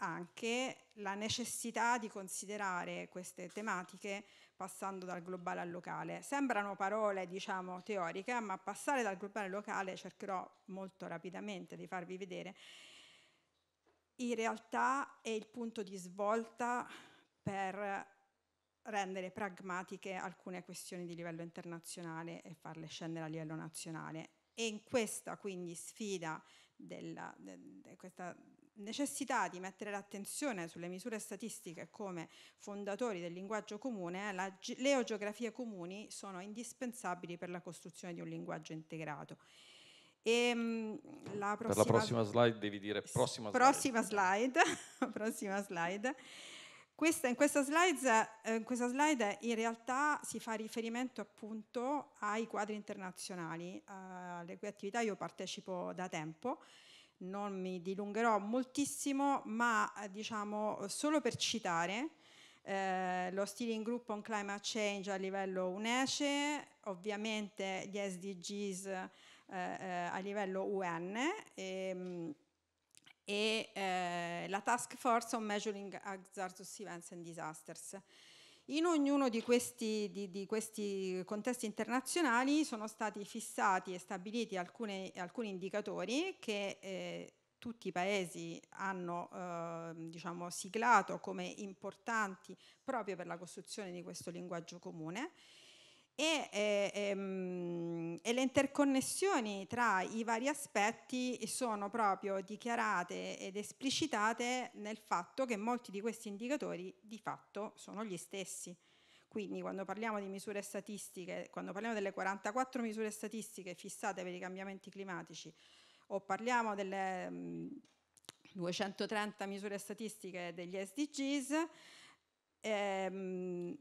anche la necessità di considerare queste tematiche passando dal globale al locale. Sembrano parole, diciamo, teoriche, ma passare dal globale al locale cercherò molto rapidamente di farvi vedere. In realtà è il punto di svolta per rendere pragmatiche alcune questioni di livello internazionale e farle scendere a livello nazionale. E in questa quindi sfida, della, de, de, questa necessità di mettere l'attenzione sulle misure statistiche come fondatori del linguaggio comune, la, le geografie comuni sono indispensabili per la costruzione di un linguaggio integrato. E, ehm, mh, la prossima, per la prossima slide devi dire prossima slide. Prossima slide. prossima slide. Questa, in, questa slide, eh, in, questa slide, in realtà si fa riferimento appunto ai quadri internazionali, eh, alle cui attività io partecipo da tempo, non mi dilungherò moltissimo, ma eh, diciamo solo per citare eh, lo steering group on climate change a livello UNECE, ovviamente gli SDGs eh, eh, a livello UN ehm, e, e eh, la task force on measuring hazardous events and disasters. In ognuno di questi, di, di questi contesti internazionali sono stati fissati e stabiliti alcune, alcuni indicatori che eh, tutti i paesi hanno eh, diciamo, siglato come importanti proprio per la costruzione di questo linguaggio comune e, e, e, ehm, e, le interconnessioni tra i vari aspetti sono proprio dichiarate ed esplicitate nel fatto che molti di questi indicatori di fatto sono gli stessi. Quindi quando parliamo di misure statistiche, quando parliamo delle 44 misure statistiche fissate per i cambiamenti climatici o parliamo delle 230 mm, misure statistiche degli SDGs, ehm,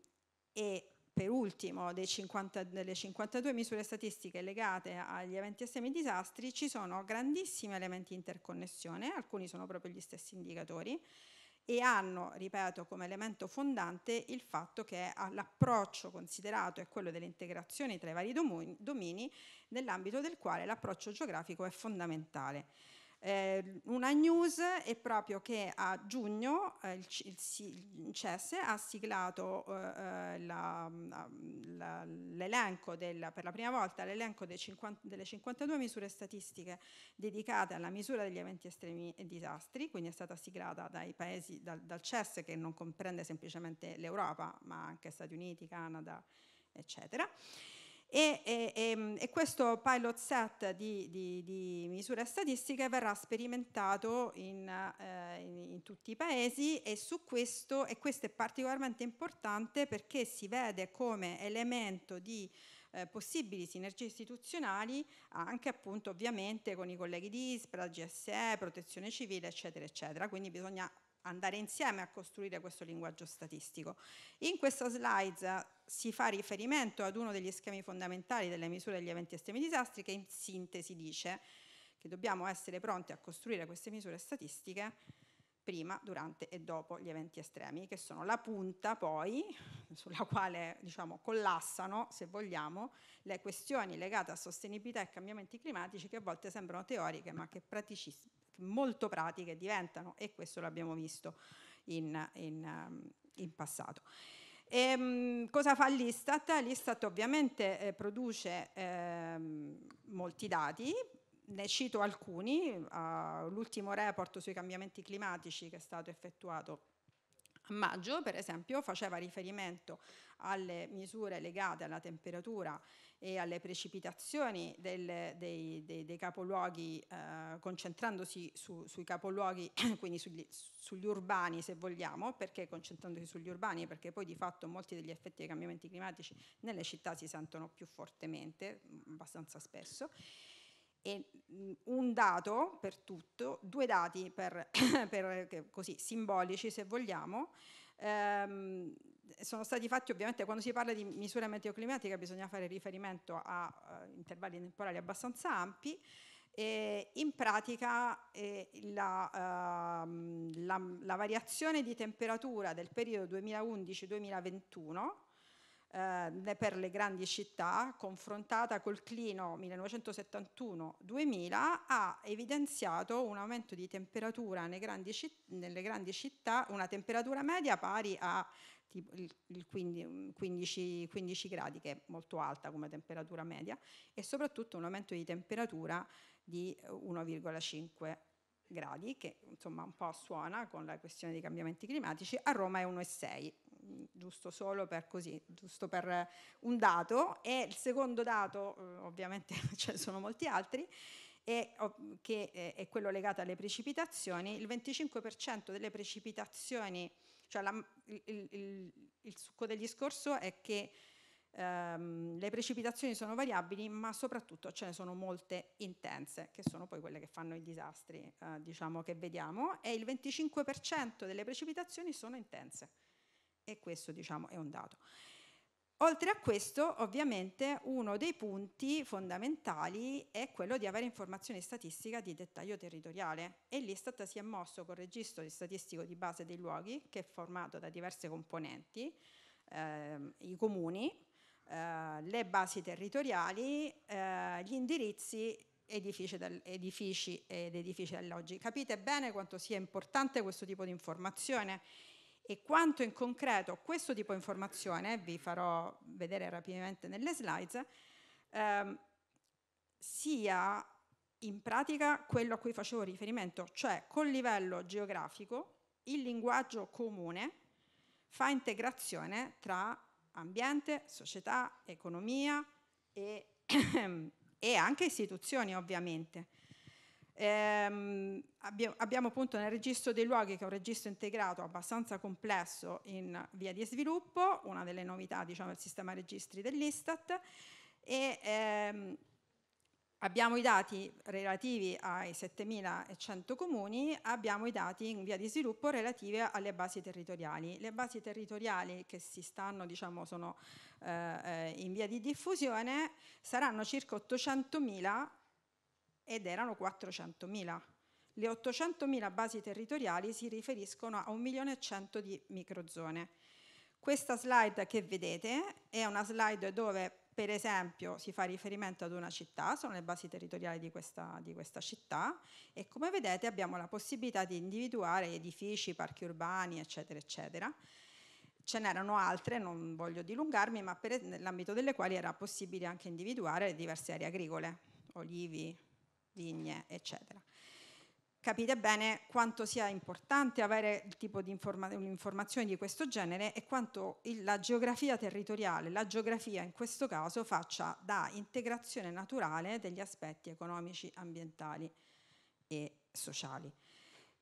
e per ultimo 50, delle 52 misure statistiche legate agli eventi estremi e disastri ci sono grandissimi elementi di interconnessione, alcuni sono proprio gli stessi indicatori e hanno, ripeto, come elemento fondante il fatto che l'approccio considerato è quello delle integrazioni tra i vari domini nell'ambito del quale l'approccio geografico è fondamentale. Eh, una news è proprio che a giugno eh, il, il, il, CES ha siglato eh, eh mm, l'elenco per la prima volta l'elenco delle 52 misure statistiche dedicate alla misura degli eventi estremi e disastri, quindi è stata siglata dai paesi, dal, dal CES che non comprende semplicemente l'Europa ma anche Stati Uniti, Canada eccetera e, e, e, questo pilot set di, di, di, misure statistiche verrà sperimentato in, eh, in, in tutti i paesi e su questo, e questo è particolarmente importante perché si vede come elemento di eh, possibili sinergie istituzionali anche appunto ovviamente con i colleghi di ISPRA, GSE, protezione civile eccetera eccetera, quindi bisogna andare insieme a costruire questo linguaggio statistico. In questa slide si fa riferimento ad uno degli schemi fondamentali delle misure degli eventi estremi disastri che in sintesi dice che dobbiamo essere pronti a costruire queste misure statistiche prima, durante e dopo gli eventi estremi, che sono la punta poi sulla quale diciamo, collassano, se vogliamo, le questioni legate a sostenibilità e cambiamenti climatici che a volte sembrano teoriche ma che praticissime molto pratiche diventano e questo l'abbiamo visto in, in, um, in passato. E, ehm, cosa fa l'Istat? L'Istat ovviamente eh, produce eh, molti dati, ne cito alcuni, uh, l'ultimo report sui cambiamenti climatici che è stato effettuato a maggio, per esempio, faceva riferimento alle misure legate alla temperatura e alle precipitazioni del, dei, dei, dei, capoluoghi, eh, concentrandosi su, sui capoluoghi, quindi sugli, sugli, urbani se vogliamo, perché concentrandosi sugli urbani, perché poi di fatto molti degli effetti dei cambiamenti climatici nelle città si sentono più fortemente, mm, abbastanza spesso e mm, un dato per tutto, due dati per, per così simbolici se vogliamo, ehm, sono stati fatti ovviamente quando si parla di misure meteoclimatiche bisogna fare riferimento a uh, intervalli temporali abbastanza ampi e in pratica eh, la, uh, la, la variazione di temperatura del periodo 2011-2021 eh, per le grandi città, confrontata col clino 1971-2000, ha evidenziato un aumento di temperatura grandi citt- nelle grandi città, una temperatura media pari a tipo, il 15, 15 gradi, che è molto alta come temperatura media, e soprattutto un aumento di temperatura di 1,5 eh, gradi, che insomma un po' suona con la questione dei cambiamenti climatici, a Roma è 1,6 giusto solo per così, giusto per eh, un dato e il secondo dato, eh, ovviamente ce ne sono molti altri, è, che eh, è quello legato alle precipitazioni, il 25% delle precipitazioni, cioè la, il, il, il, succo del discorso è che ehm, le precipitazioni sono variabili ma soprattutto ce ne sono molte intense che sono poi quelle che fanno i disastri eh, diciamo che vediamo e il 25% delle precipitazioni sono intense e questo diciamo, è un dato. Oltre a questo, ovviamente, uno dei punti fondamentali è quello di avere informazioni statistiche di dettaglio territoriale e l'Istat si è mosso col registro statistico di base dei luoghi, che è formato da diverse componenti, ehm, i comuni, eh, le basi territoriali, eh, gli indirizzi edifici, del, edifici ed edifici alloggi. Capite bene quanto sia importante questo tipo di informazione e quanto in concreto questo tipo di informazione, vi farò vedere rapidamente nelle slides, ehm, sia in pratica quello a cui facevo riferimento, cioè col livello geografico, il linguaggio comune fa integrazione tra ambiente, società, economia e, e anche istituzioni ovviamente. Ehm, abbiamo, appunto nel registro dei luoghi, che è un registro integrato abbastanza complesso in via di sviluppo, una delle novità diciamo, del sistema registri dell'Istat, e ehm, abbiamo i dati relativi ai 7.100 comuni, abbiamo i dati in via di sviluppo relativi alle basi territoriali. Le basi territoriali che si stanno, diciamo, sono eh, eh in via di diffusione, saranno circa 800.000 ed erano 400.000. Le 800.000 basi territoriali si riferiscono a 1.100.000 di microzone. Questa slide che vedete è una slide dove per esempio si fa riferimento ad una città, sono le basi territoriali di questa, di questa città e come vedete abbiamo la possibilità di individuare edifici, parchi urbani eccetera eccetera. Ce n'erano altre, non voglio dilungarmi, ma nell'ambito delle quali era possibile anche individuare le diverse aree agricole, olivi, vigne, eccetera. Capite bene quanto sia importante avere il tipo di informa informazioni di questo genere e quanto il, la geografia territoriale, la geografia in questo caso, faccia da integrazione naturale degli aspetti economici, ambientali e sociali.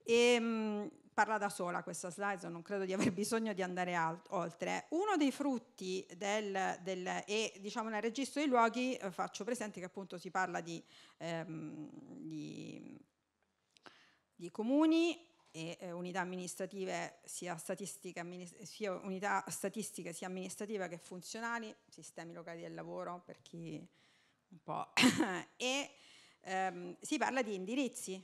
E, ehm, mh, parla da sola questa slide, non credo di aver bisogno di andare oltre. Uno dei frutti del, del e diciamo nel registro dei luoghi eh, faccio presente che appunto si parla di, ehm, di, di comuni e eh, unità amministrative sia, amminist sia unità statistiche sia amministrative che funzionali, sistemi locali del lavoro per chi un po' e ehm, si parla di indirizzi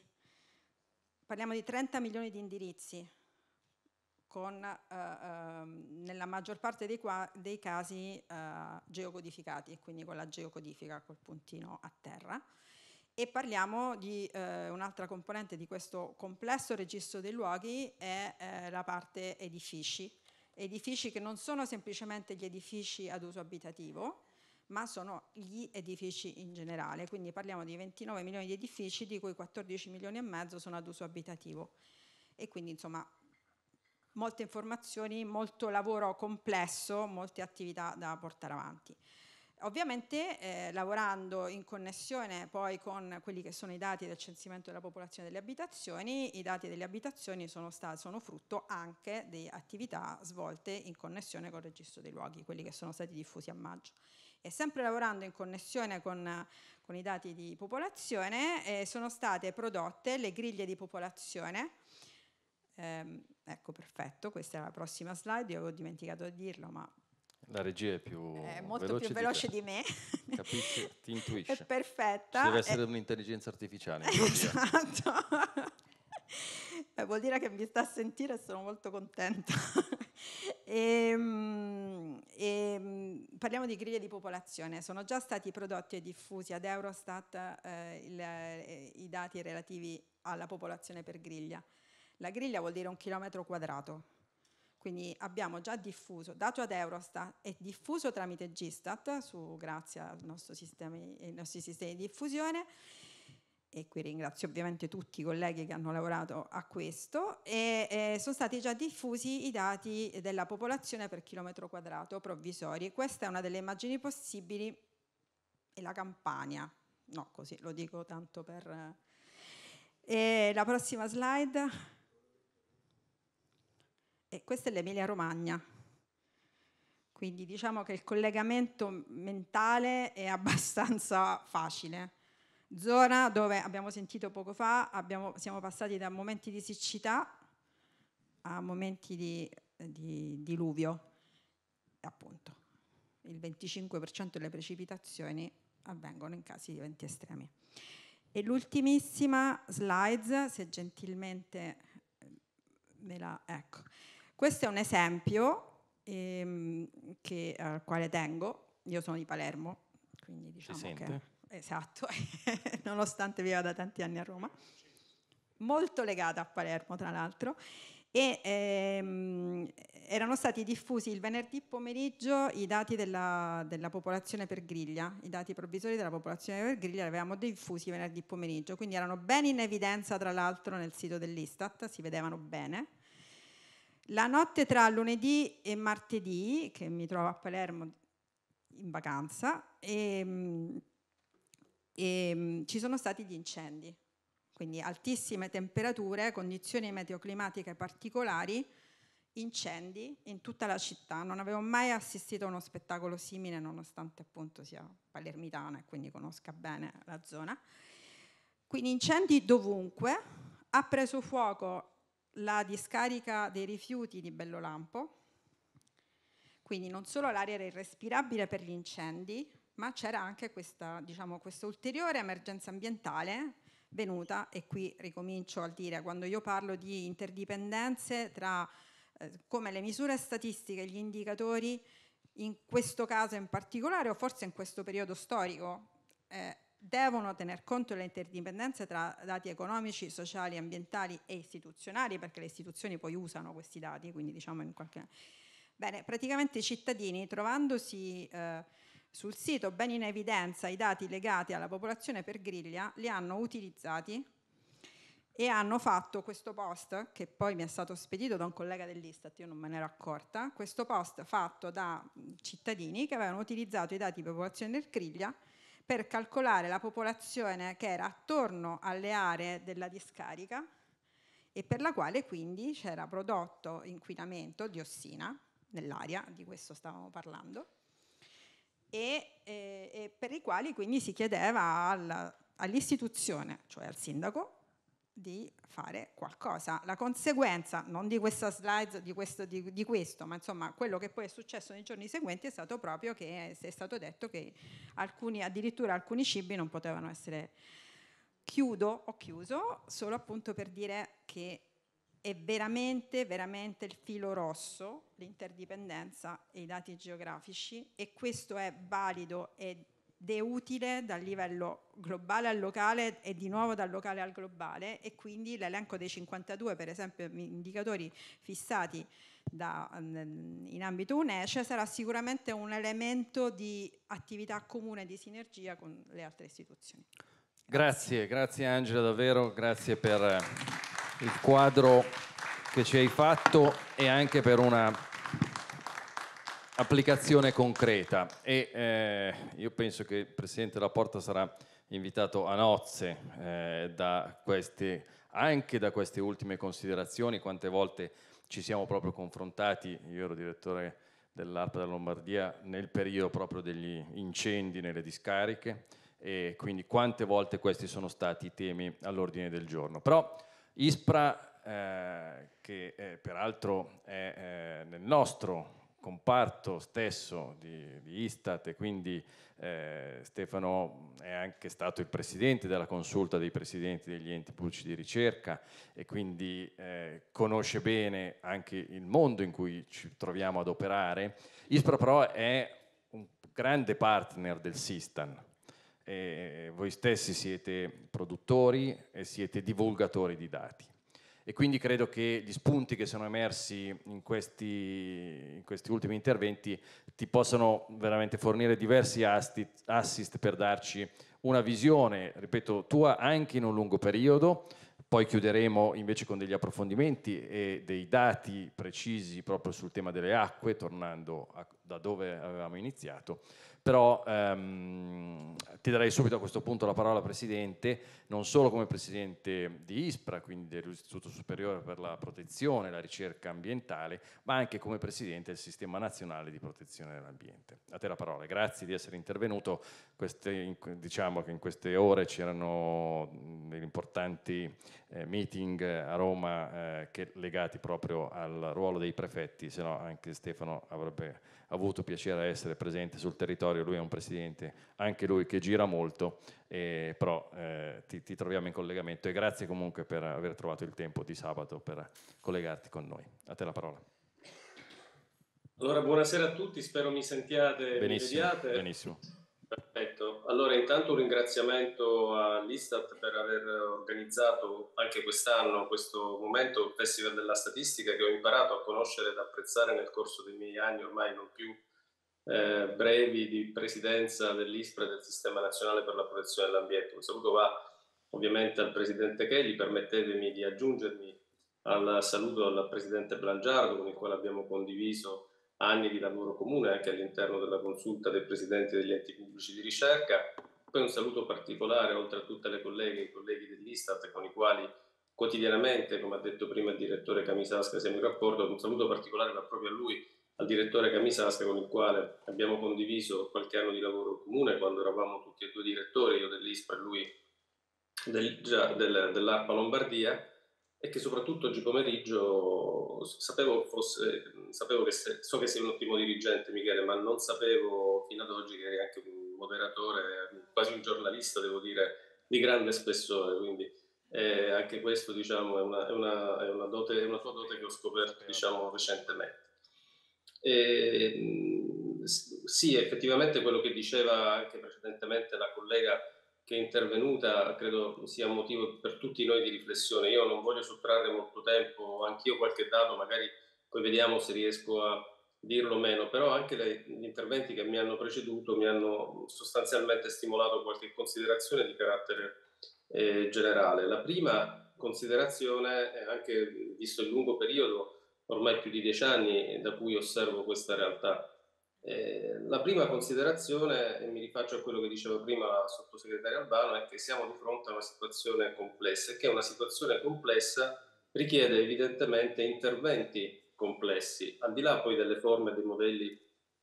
parliamo di 30 milioni di indirizzi, con, eh, eh, nella maggior parte dei, qua, dei casi eh, geocodificati, quindi con la geocodifica, col puntino a terra. E parliamo di eh, un'altra componente di questo complesso registro dei luoghi, è eh, la parte edifici. Edifici che non sono semplicemente gli edifici ad uso abitativo, ma sono gli edifici in generale, quindi parliamo di 29 milioni di edifici di cui 14 milioni e mezzo sono ad uso abitativo e quindi insomma molte informazioni, molto lavoro complesso, molte attività da portare avanti. Ovviamente eh, lavorando in connessione poi con quelli che sono i dati del censimento della popolazione delle abitazioni, i dati delle abitazioni sono, sono, frutto anche di attività svolte in connessione col registro dei luoghi, quelli che sono stati diffusi a maggio. E sempre lavorando in connessione con, con i dati di popolazione eh, sono state prodotte le griglie di popolazione. Eh, ecco, perfetto, questa è la prossima slide, io ho dimenticato di dirlo, ma la regia è più è molto veloce più veloce di, di me. Capisci? Ti intuisce. È perfetta. Ci deve eh, essere è... un'intelligenza artificiale. Esatto. Eh, vuol dire che mi sta a sentire e sono molto contenta. e, e, ehm, ehm, parliamo di griglie di popolazione. Sono già stati prodotti e diffusi ad Eurostat eh, il, eh, i dati relativi alla popolazione per griglia. La griglia vuol dire un chilometro quadrato. Quindi abbiamo già diffuso, dato ad Eurostat e diffuso tramite Gistat, su, grazie ai nostri sistemi, ai nostri sistemi di diffusione, e qui ringrazio ovviamente tutti i colleghi che hanno lavorato a questo, e, eh, sono stati già diffusi i dati della popolazione per chilometro quadrato provvisori. Questa è una delle immagini possibili e la Campania, no così lo dico tanto per... Eh, la prossima slide, e eh, questa è l'Emilia Romagna. Quindi diciamo che il collegamento mentale è abbastanza facile zona dove abbiamo sentito poco fa, abbiamo, siamo passati da momenti di siccità a momenti di, eh, di diluvio, appunto il 25% delle precipitazioni avvengono in casi di eventi estremi. E l'ultimissima slide, se gentilmente eh, me la... ecco. Questo è un esempio ehm, che, al quale tengo, io sono di Palermo, quindi diciamo che esatto, nonostante viva da tanti anni a Roma, molto legata a Palermo tra l'altro, e ehm, erano stati diffusi il venerdì pomeriggio i dati della, della, popolazione per griglia, i dati provvisori della popolazione per griglia li avevamo diffusi venerdì pomeriggio, quindi erano ben in evidenza tra l'altro nel sito dell'Istat, si vedevano bene. La notte tra lunedì e martedì, che mi trovo a Palermo in vacanza, e, ehm, e, ehm, ci sono stati gli incendi, quindi altissime temperature, condizioni meteoclimatiche particolari, incendi in tutta la città. Non avevo mai assistito a uno spettacolo simile, nonostante appunto sia palermitana e quindi conosca bene la zona. Quindi incendi dovunque, ha preso fuoco la discarica dei rifiuti di Bellolampo, quindi non solo l'aria era irrespirabile per gli incendi, ma c'era anche questa, diciamo, questa ulteriore emergenza ambientale venuta, e qui ricomincio a dire, quando io parlo di interdipendenze tra eh, come le misure statistiche e gli indicatori, in questo caso in particolare o forse in questo periodo storico, eh, devono tener conto delle interdipendenze tra dati economici, sociali, ambientali e istituzionali, perché le istituzioni poi usano questi dati, quindi diciamo in qualche... Bene, praticamente i cittadini trovandosi... Eh, sul sito, ben in evidenza, i dati legati alla popolazione per griglia li hanno utilizzati e hanno fatto questo post che poi mi è stato spedito da un collega dell'Istat, io non me ne ero accorta, questo post fatto da mm, cittadini che avevano utilizzato i dati di popolazione del griglia per calcolare la popolazione che era attorno alle aree della discarica e per la quale quindi c'era prodotto inquinamento, diossina, nell'aria, di questo stavamo parlando, e, e, e per i quali quindi si chiedeva alla, all'istituzione, cioè al sindaco, di fare qualcosa. La conseguenza, non di questa slide, di questo, di, di questo, ma insomma quello che poi è successo nei giorni seguenti è stato proprio che è stato detto che alcuni, addirittura alcuni cibi non potevano essere chiudo, ho chiuso, solo appunto per dire che è veramente, veramente il filo rosso, l'interdipendenza e i dati geografici e questo è valido ed è utile dal livello globale al locale e di nuovo dal locale al globale e quindi l'elenco dei 52 per esempio indicatori fissati da, mm, in ambito UNECE sarà sicuramente un elemento di attività comune di sinergia con le altre istituzioni. Grazie, grazie, grazie Angela davvero, grazie per... Eh, il quadro che ci hai fatto e anche per una applicazione concreta. E, eh, io penso che il Presidente della Porta sarà invitato a nozze eh, da queste, anche da queste ultime considerazioni, quante volte ci siamo proprio confrontati, io ero direttore dell'ARPA della Lombardia nel periodo proprio degli incendi nelle discariche e quindi quante volte questi sono stati i temi all'ordine del giorno. Però ISPRA, eh, che è, eh, peraltro è eh, nel nostro comparto stesso di, di Istat e quindi eh, Stefano è anche stato il presidente della consulta dei presidenti degli enti pubblici di ricerca e quindi eh, conosce bene anche il mondo in cui ci troviamo ad operare. ISPRA però è un grande partner del Sistan, eh, voi stessi siete produttori e siete divulgatori di dati. E quindi credo che gli spunti che sono emersi in questi, in questi ultimi interventi ti possano veramente fornire diversi assist, assist per darci una visione, ripeto, tua anche in un lungo periodo, poi chiuderemo invece con degli approfondimenti e dei dati precisi proprio sul tema delle acque, tornando a, da dove avevamo iniziato, però ehm, ti darei subito a questo punto la parola Presidente, non solo come Presidente di ISPRA, quindi dell'Istituto Superiore per la Protezione e la Ricerca Ambientale, ma anche come Presidente del Sistema Nazionale di Protezione dell'Ambiente. A te la parola, grazie di essere intervenuto, queste, diciamo che in queste ore c'erano degli importanti eh, meeting a Roma eh, che, legati proprio al ruolo dei prefetti, se no anche Stefano avrebbe avuto piacere a essere presente sul territorio, lui è un presidente, anche lui che gira molto, e, però eh, ti, ti troviamo in collegamento e grazie comunque per aver trovato il tempo di sabato per collegarti con noi. A te la parola. Allora, buonasera a tutti, spero mi sentiate benissimo, mi vediate. Benissimo. Perfetto allora intanto un ringraziamento all'Istat per aver organizzato anche quest'anno questo momento, il Festival della Statistica che ho imparato a conoscere ed apprezzare nel corso dei miei anni ormai non più eh, brevi di presidenza dell'ISPRA e del Sistema Nazionale per la Protezione dell'Ambiente. Un saluto va ovviamente al Presidente Kelly, permettetemi di aggiungermi al saluto al Presidente Blangiardo con il quale abbiamo condiviso anni di lavoro comune anche all'interno della consulta del Presidente degli enti pubblici di ricerca. Poi un saluto particolare oltre a tutte le colleghe e i colleghi dell'Istat con i quali quotidianamente, come ha detto prima il direttore Camisasca, siamo in rapporto, un saluto particolare va proprio a lui, al direttore Camisasca con il quale abbiamo condiviso qualche anno di lavoro comune quando eravamo tutti e due direttori, io dell'ISPA e lui del, dell'ARPA Lombardia e che soprattutto oggi pomeriggio sapevo, fosse, sapevo che se, so che sei un ottimo dirigente Michele, ma non sapevo fino ad oggi che eri anche un moderatore, quasi un giornalista devo dire, di grande spessore, quindi eh, anche questo diciamo, è, una, è, una, è, una dote, è, una, tua dote che ho scoperto diciamo, recentemente. E, ehm, sì, effettivamente quello che diceva anche precedentemente la collega che è intervenuta credo sia motivo per tutti noi di riflessione. Io non voglio sottrarre molto tempo, anch'io qualche dato, magari poi vediamo se riesco a dirlo meno, però anche le, gli interventi che mi hanno preceduto mi hanno sostanzialmente stimolato qualche considerazione di carattere eh, generale. La prima considerazione, è anche visto il lungo periodo, ormai più di dieci anni, da cui osservo questa realtà, eh, la prima considerazione, e mi rifaccio a quello che diceva prima la sottosegretaria Albano, è che siamo di fronte a una situazione complessa e che una situazione complessa richiede evidentemente interventi complessi, al di là poi delle forme e dei modelli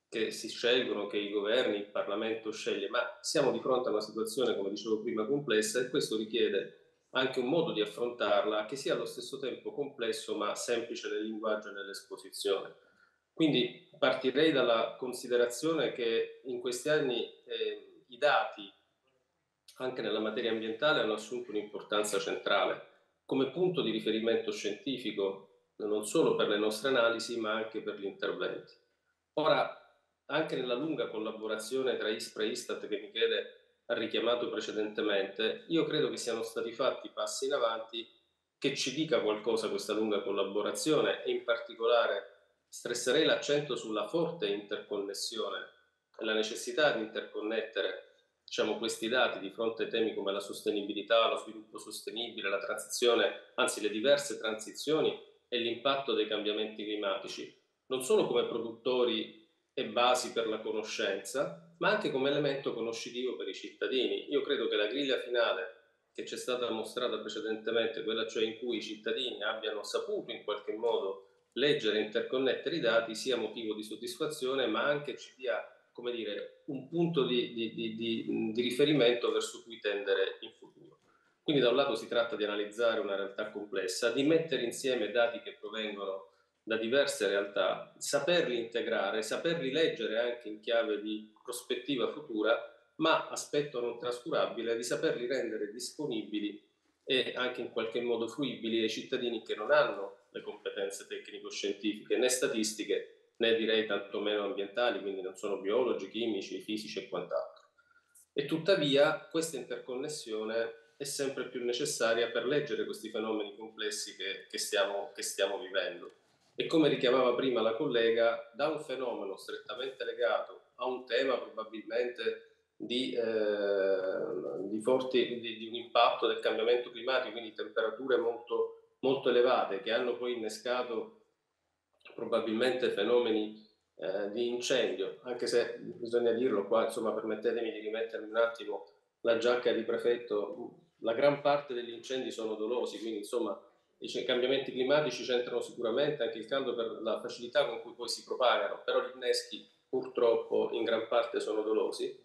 che si scelgono, che i governi, il Parlamento sceglie, ma siamo di fronte a una situazione, come dicevo prima, complessa e questo richiede anche un modo di affrontarla che sia allo stesso tempo complesso ma semplice nel linguaggio e nell'esposizione. Quindi partirei dalla considerazione che in questi anni eh, i dati, anche nella materia ambientale, hanno assunto un'importanza centrale come punto di riferimento scientifico, non solo per le nostre analisi, ma anche per gli interventi. Ora, anche nella lunga collaborazione tra ISPRA e ISTAT che Michele ha richiamato precedentemente, io credo che siano stati fatti passi in avanti che ci dica qualcosa questa lunga collaborazione e in particolare stresserei l'accento sulla forte interconnessione e la necessità di interconnettere diciamo, questi dati di fronte a temi come la sostenibilità, lo sviluppo sostenibile, la transizione, anzi le diverse transizioni e l'impatto dei cambiamenti climatici, non solo come produttori e basi per la conoscenza, ma anche come elemento conoscitivo per i cittadini. Io credo che la griglia finale che ci è stata mostrata precedentemente, quella cioè in cui i cittadini abbiano saputo in qualche modo leggere e interconnettere i dati sia motivo di soddisfazione, ma anche ci dia come dire, un punto di, di, di, di riferimento verso cui tendere in futuro. Quindi da un lato si tratta di analizzare una realtà complessa, di mettere insieme dati che provengono da diverse realtà, saperli integrare, saperli leggere anche in chiave di prospettiva futura, ma aspetto non trascurabile di saperli rendere disponibili e anche in qualche modo fruibili ai cittadini che non hanno le competenze tecnico-scientifiche né statistiche né direi tantomeno ambientali, quindi non sono biologi, chimici, fisici e quant'altro. E tuttavia questa interconnessione è sempre più necessaria per leggere questi fenomeni complessi che, che, stiamo, che stiamo vivendo. E come richiamava prima la collega, da un fenomeno strettamente legato a un tema probabilmente di, eh, di, forti, di, di, un impatto del cambiamento climatico, quindi temperature molto molto elevate che hanno poi innescato probabilmente fenomeni eh, di incendio, anche se bisogna dirlo qua, insomma permettetemi di rimettermi un attimo la giacca di prefetto, la gran parte degli incendi sono dolosi, quindi insomma i cambiamenti climatici c'entrano sicuramente anche il caldo per la facilità con cui poi si propagano, però gli inneschi purtroppo in gran parte sono dolosi,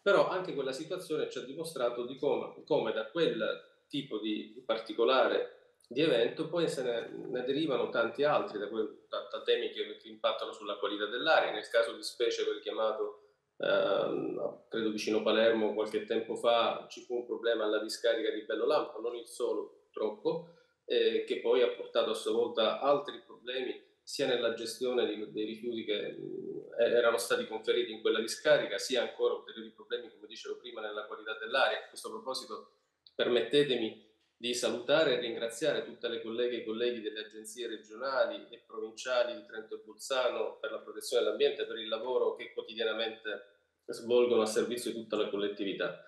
però anche quella situazione ci ha dimostrato di come, come da quel tipo di particolare di evento, poi se ne, ne derivano tanti altri da, quel, da, da temi che, che, impattano sulla qualità dell'aria. Nel caso di specie, quel chiamato, ehm, credo vicino Palermo, qualche tempo fa ci fu un problema alla discarica di Bello Lampo, non il solo purtroppo, eh, che poi ha portato a sua volta altri problemi sia nella gestione di, dei rifiuti che mh, eh, erano stati conferiti in quella discarica, sia ancora ulteriori problemi, come dicevo prima, nella qualità dell'aria. A questo proposito, permettetemi di salutare e ringraziare tutte le colleghe e i colleghi delle agenzie regionali e provinciali di Trento e Bolzano per la protezione dell'ambiente e per il lavoro che quotidianamente svolgono a servizio di tutta la collettività.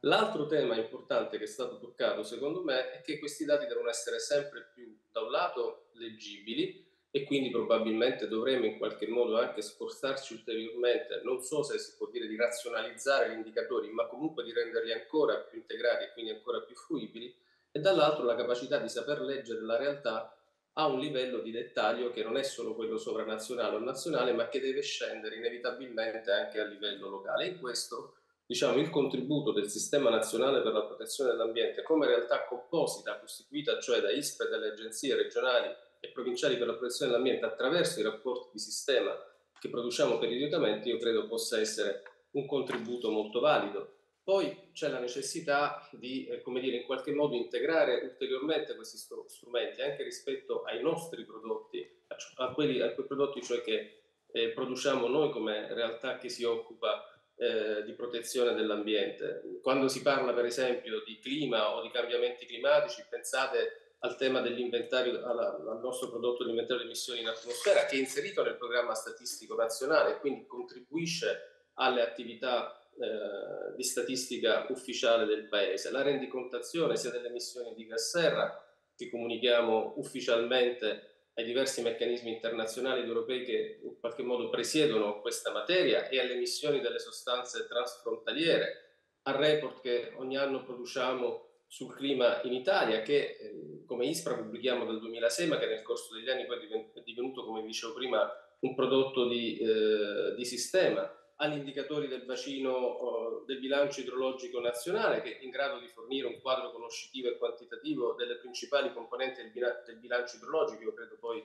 L'altro tema importante che è stato toccato, secondo me, è che questi dati devono essere sempre più, da un lato, leggibili e quindi probabilmente dovremo in qualche modo anche sforzarci ulteriormente, non so se si può dire di razionalizzare gli indicatori, ma comunque di renderli ancora più integrati e quindi ancora più fruibili e dall'altro la capacità di saper leggere la realtà a un livello di dettaglio che non è solo quello sovranazionale o nazionale, ma che deve scendere inevitabilmente anche a livello locale. E questo, diciamo, il contributo del Sistema Nazionale per la Protezione dell'Ambiente come realtà composita, costituita cioè da ISPE, dalle agenzie regionali e provinciali per la protezione dell'ambiente attraverso i rapporti di sistema che produciamo periodicamente, io credo possa essere un contributo molto valido. Poi c'è la necessità di, eh, come dire, in qualche modo integrare ulteriormente questi strumenti anche rispetto ai nostri prodotti, a, quelli, a quei prodotti cioè che eh, produciamo noi come realtà che si occupa eh, di protezione dell'ambiente. Quando si parla per esempio di clima o di cambiamenti climatici, pensate al tema dell'inventario, alla, al nostro prodotto di inventario di emissioni in atmosfera che è inserito nel programma statistico nazionale e quindi contribuisce alle attività eh, di statistica ufficiale del Paese. La rendicontazione sia delle emissioni di gas serra che comunichiamo ufficialmente ai diversi meccanismi internazionali ed europei che in qualche modo presiedono questa materia e alle emissioni delle sostanze transfrontaliere, al report che ogni anno produciamo sul clima in Italia che ehm, come ISPRA pubblichiamo dal 2006 ma che nel corso degli anni poi è divenuto come dicevo prima un prodotto di, eh, di sistema agli indicatori del bacino eh, del bilancio idrologico nazionale che è in grado di fornire un quadro conoscitivo e quantitativo delle principali componenti del, bilan- del bilancio idrologico, io credo poi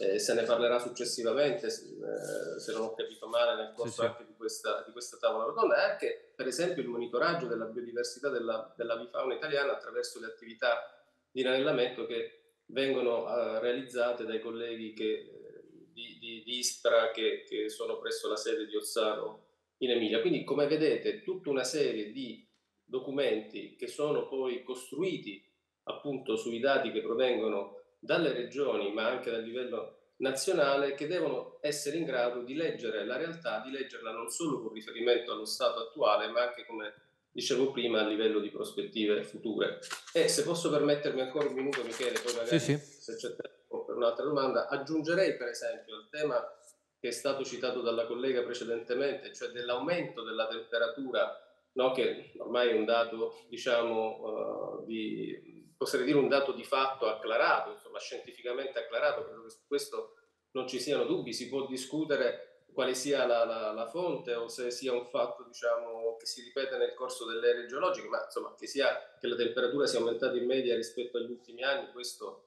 eh, se ne parlerà successivamente, eh, se non ho capito male, nel corso sì, sì. anche di questa, di questa tavola rotonda, e anche per esempio il monitoraggio della biodiversità della, della bifauna italiana attraverso le attività di inanellamento che vengono eh, realizzate dai colleghi che di, di, di Ispra che, che, sono presso la sede di Ozzano in Emilia. Quindi come vedete tutta una serie di documenti che sono poi costruiti appunto sui dati che provengono dalle regioni ma anche dal livello nazionale che devono essere in grado di leggere la realtà, di leggerla non solo con riferimento allo stato attuale ma anche come dicevo prima a livello di prospettive future. E se posso permettermi ancora un minuto Michele, poi magari sì, sì. se c'è tempo un'altra domanda. Aggiungerei per esempio il tema che è stato citato dalla collega precedentemente, cioè dell'aumento della temperatura, no? che ormai è un dato, diciamo, uh, di, potrei dire un dato di fatto acclarato, insomma, scientificamente acclarato, credo che su questo non ci siano dubbi, si può discutere quale sia la, la, la fonte o se sia un fatto diciamo, che si ripete nel corso delle ere geologiche, ma insomma che, sia, che la temperatura sia aumentata in media rispetto agli ultimi anni, questo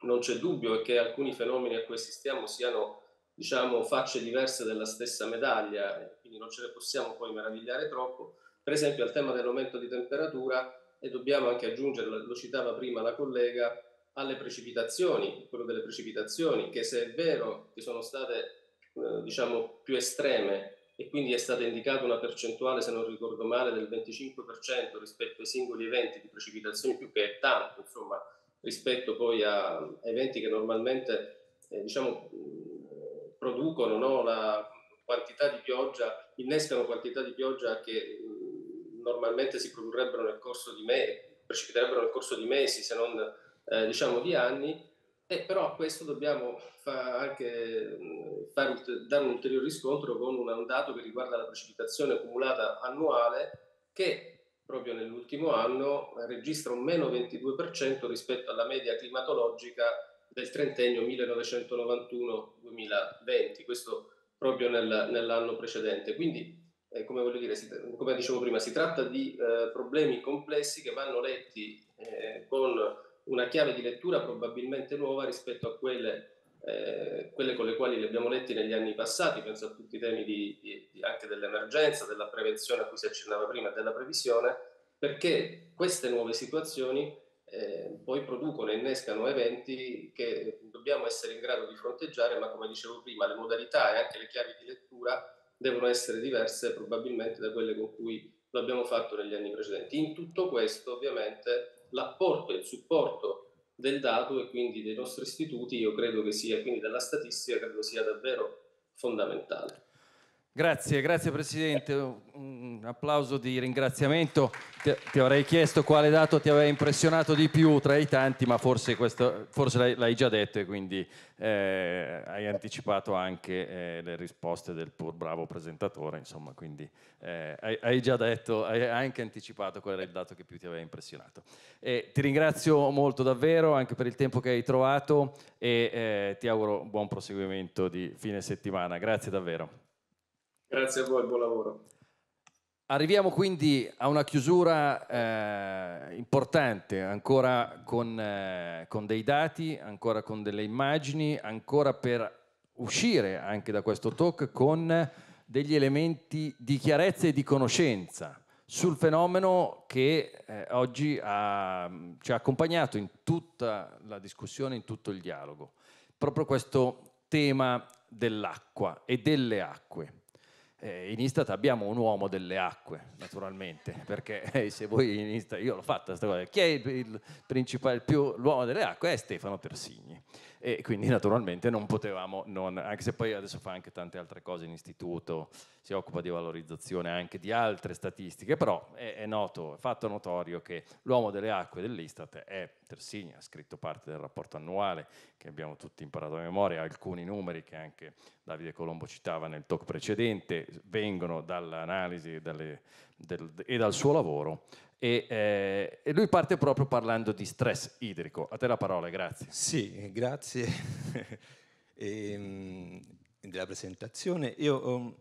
non c'è dubbio che alcuni fenomeni a cui assistiamo siano diciamo, facce diverse della stessa medaglia, quindi non ce ne possiamo poi meravigliare troppo. Per esempio al tema dell'aumento di temperatura e dobbiamo anche aggiungere, lo citava prima la collega, alle precipitazioni, quello delle precipitazioni, che se è vero che sono state eh, diciamo, più estreme e quindi è stata indicata una percentuale, se non ricordo male, del 25% rispetto ai singoli eventi di precipitazioni, più che tanto, insomma, rispetto poi a eventi che normalmente eh, diciamo, producono no, una quantità di pioggia, innescano quantità di pioggia che normalmente si produrrebbero nel corso di me- precipiterebbero nel corso di mesi, se non eh, diciamo di anni, e però a questo dobbiamo fa anche far, dare un ulteriore riscontro con un dato che riguarda la precipitazione accumulata annuale che proprio nell'ultimo anno registra un meno 22% rispetto alla media climatologica del trentennio 1991-2020, questo proprio nel, nell'anno precedente. Quindi, eh, come, dire, si, come, dicevo prima, si tratta di eh, problemi complessi che vanno letti eh, con una chiave di lettura probabilmente nuova rispetto a quelle eh, quelle con le quali le abbiamo letti negli anni passati, penso a tutti i temi di, di, di anche dell'emergenza, della prevenzione a cui si accennava prima, della previsione, perché queste nuove situazioni eh, poi producono e innescano eventi che dobbiamo essere in grado di fronteggiare, ma come dicevo prima, le modalità e anche le chiavi di lettura devono essere diverse probabilmente da quelle con cui lo abbiamo fatto negli anni precedenti. In tutto questo, ovviamente, l'apporto e il supporto del dato e quindi dei nostri istituti, io credo che sia, quindi della statistica, credo sia davvero fondamentale. Grazie, grazie Presidente. Un applauso di ringraziamento. Ti, ti, avrei chiesto quale dato ti aveva impressionato di più tra i tanti, ma forse, questo, forse l'hai, l'hai, già detto e quindi eh, hai anticipato anche eh, le risposte del pur bravo presentatore. Insomma, quindi eh, hai, hai, già detto, hai anche anticipato qual era il dato che più ti aveva impressionato. E ti ringrazio molto davvero anche per il tempo che hai trovato e eh, ti auguro buon proseguimento di fine settimana. Grazie davvero. Grazie a voi, buon lavoro. Arriviamo quindi a una chiusura eh, importante, ancora con, eh, con, dei dati, ancora con delle immagini, ancora per uscire anche da questo talk con degli elementi di chiarezza e di conoscenza sul fenomeno che eh, oggi ha, ci ha accompagnato in tutta la discussione, in tutto il dialogo, proprio questo tema dell'acqua e delle acque eh, in Istat abbiamo un uomo delle acque, naturalmente, perché eh, se voi in Istat, io l'ho fatta questa cosa, chi è il, principale, più, l'uomo delle acque? È Stefano Persigni e quindi naturalmente non potevamo non, anche se poi adesso fa anche tante altre cose in istituto, si occupa di valorizzazione anche di altre statistiche, però è, è noto, è fatto notorio che l'uomo delle acque dell'Istat è Tersini, ha scritto parte del rapporto annuale che abbiamo tutti imparato a memoria, alcuni numeri che anche Davide Colombo citava nel talk precedente vengono dall'analisi e, del, e dal suo lavoro e, eh, e, lui parte proprio parlando di stress idrico. A te la parola, grazie. Sì, grazie e, ehm, della presentazione. Io um,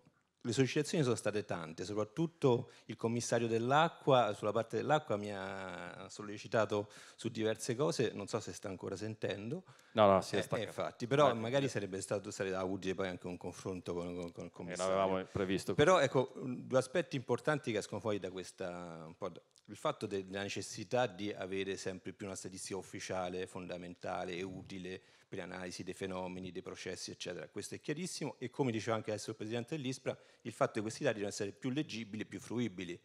le sollecitazioni sono state tante, soprattutto il commissario dell'acqua, sulla parte dell'acqua mi ha sollecitato su diverse cose, non so se sta ancora sentendo. No, no, si è eh, infatti, però Vai, magari sarebbe stato, sarebbe utile poi anche un confronto con, con, con il eh, commissario. L'avevamo previsto. Però ecco, due aspetti importanti che escono fuori da questa... Da, il fatto della necessità di avere sempre più una statistica ufficiale fondamentale e utile quindi analisi dei fenomeni, dei processi, eccetera. Questo è chiarissimo e come diceva anche adesso il Presidente dell'ISPRA, il fatto che questi dati devono essere più leggibili, e più fruibili.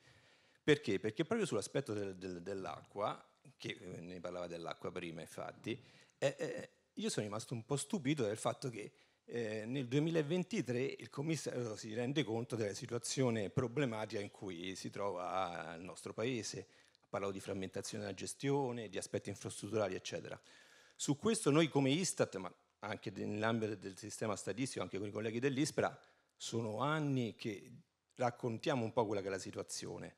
Perché? Perché proprio sull'aspetto del, del, dell'acqua, che eh, ne parlava dell'acqua prima infatti, eh, eh, io sono rimasto un po' stupito del fatto che eh, nel 2023 il commissario si rende conto della situazione problematica in cui si trova il nostro paese. Parlavo di frammentazione della gestione, di aspetti infrastrutturali, eccetera. Su questo noi come Istat, ma anche nell'ambito del sistema statistico, anche con i colleghi dell'ISPRA, sono anni che raccontiamo un po' quella che è la situazione,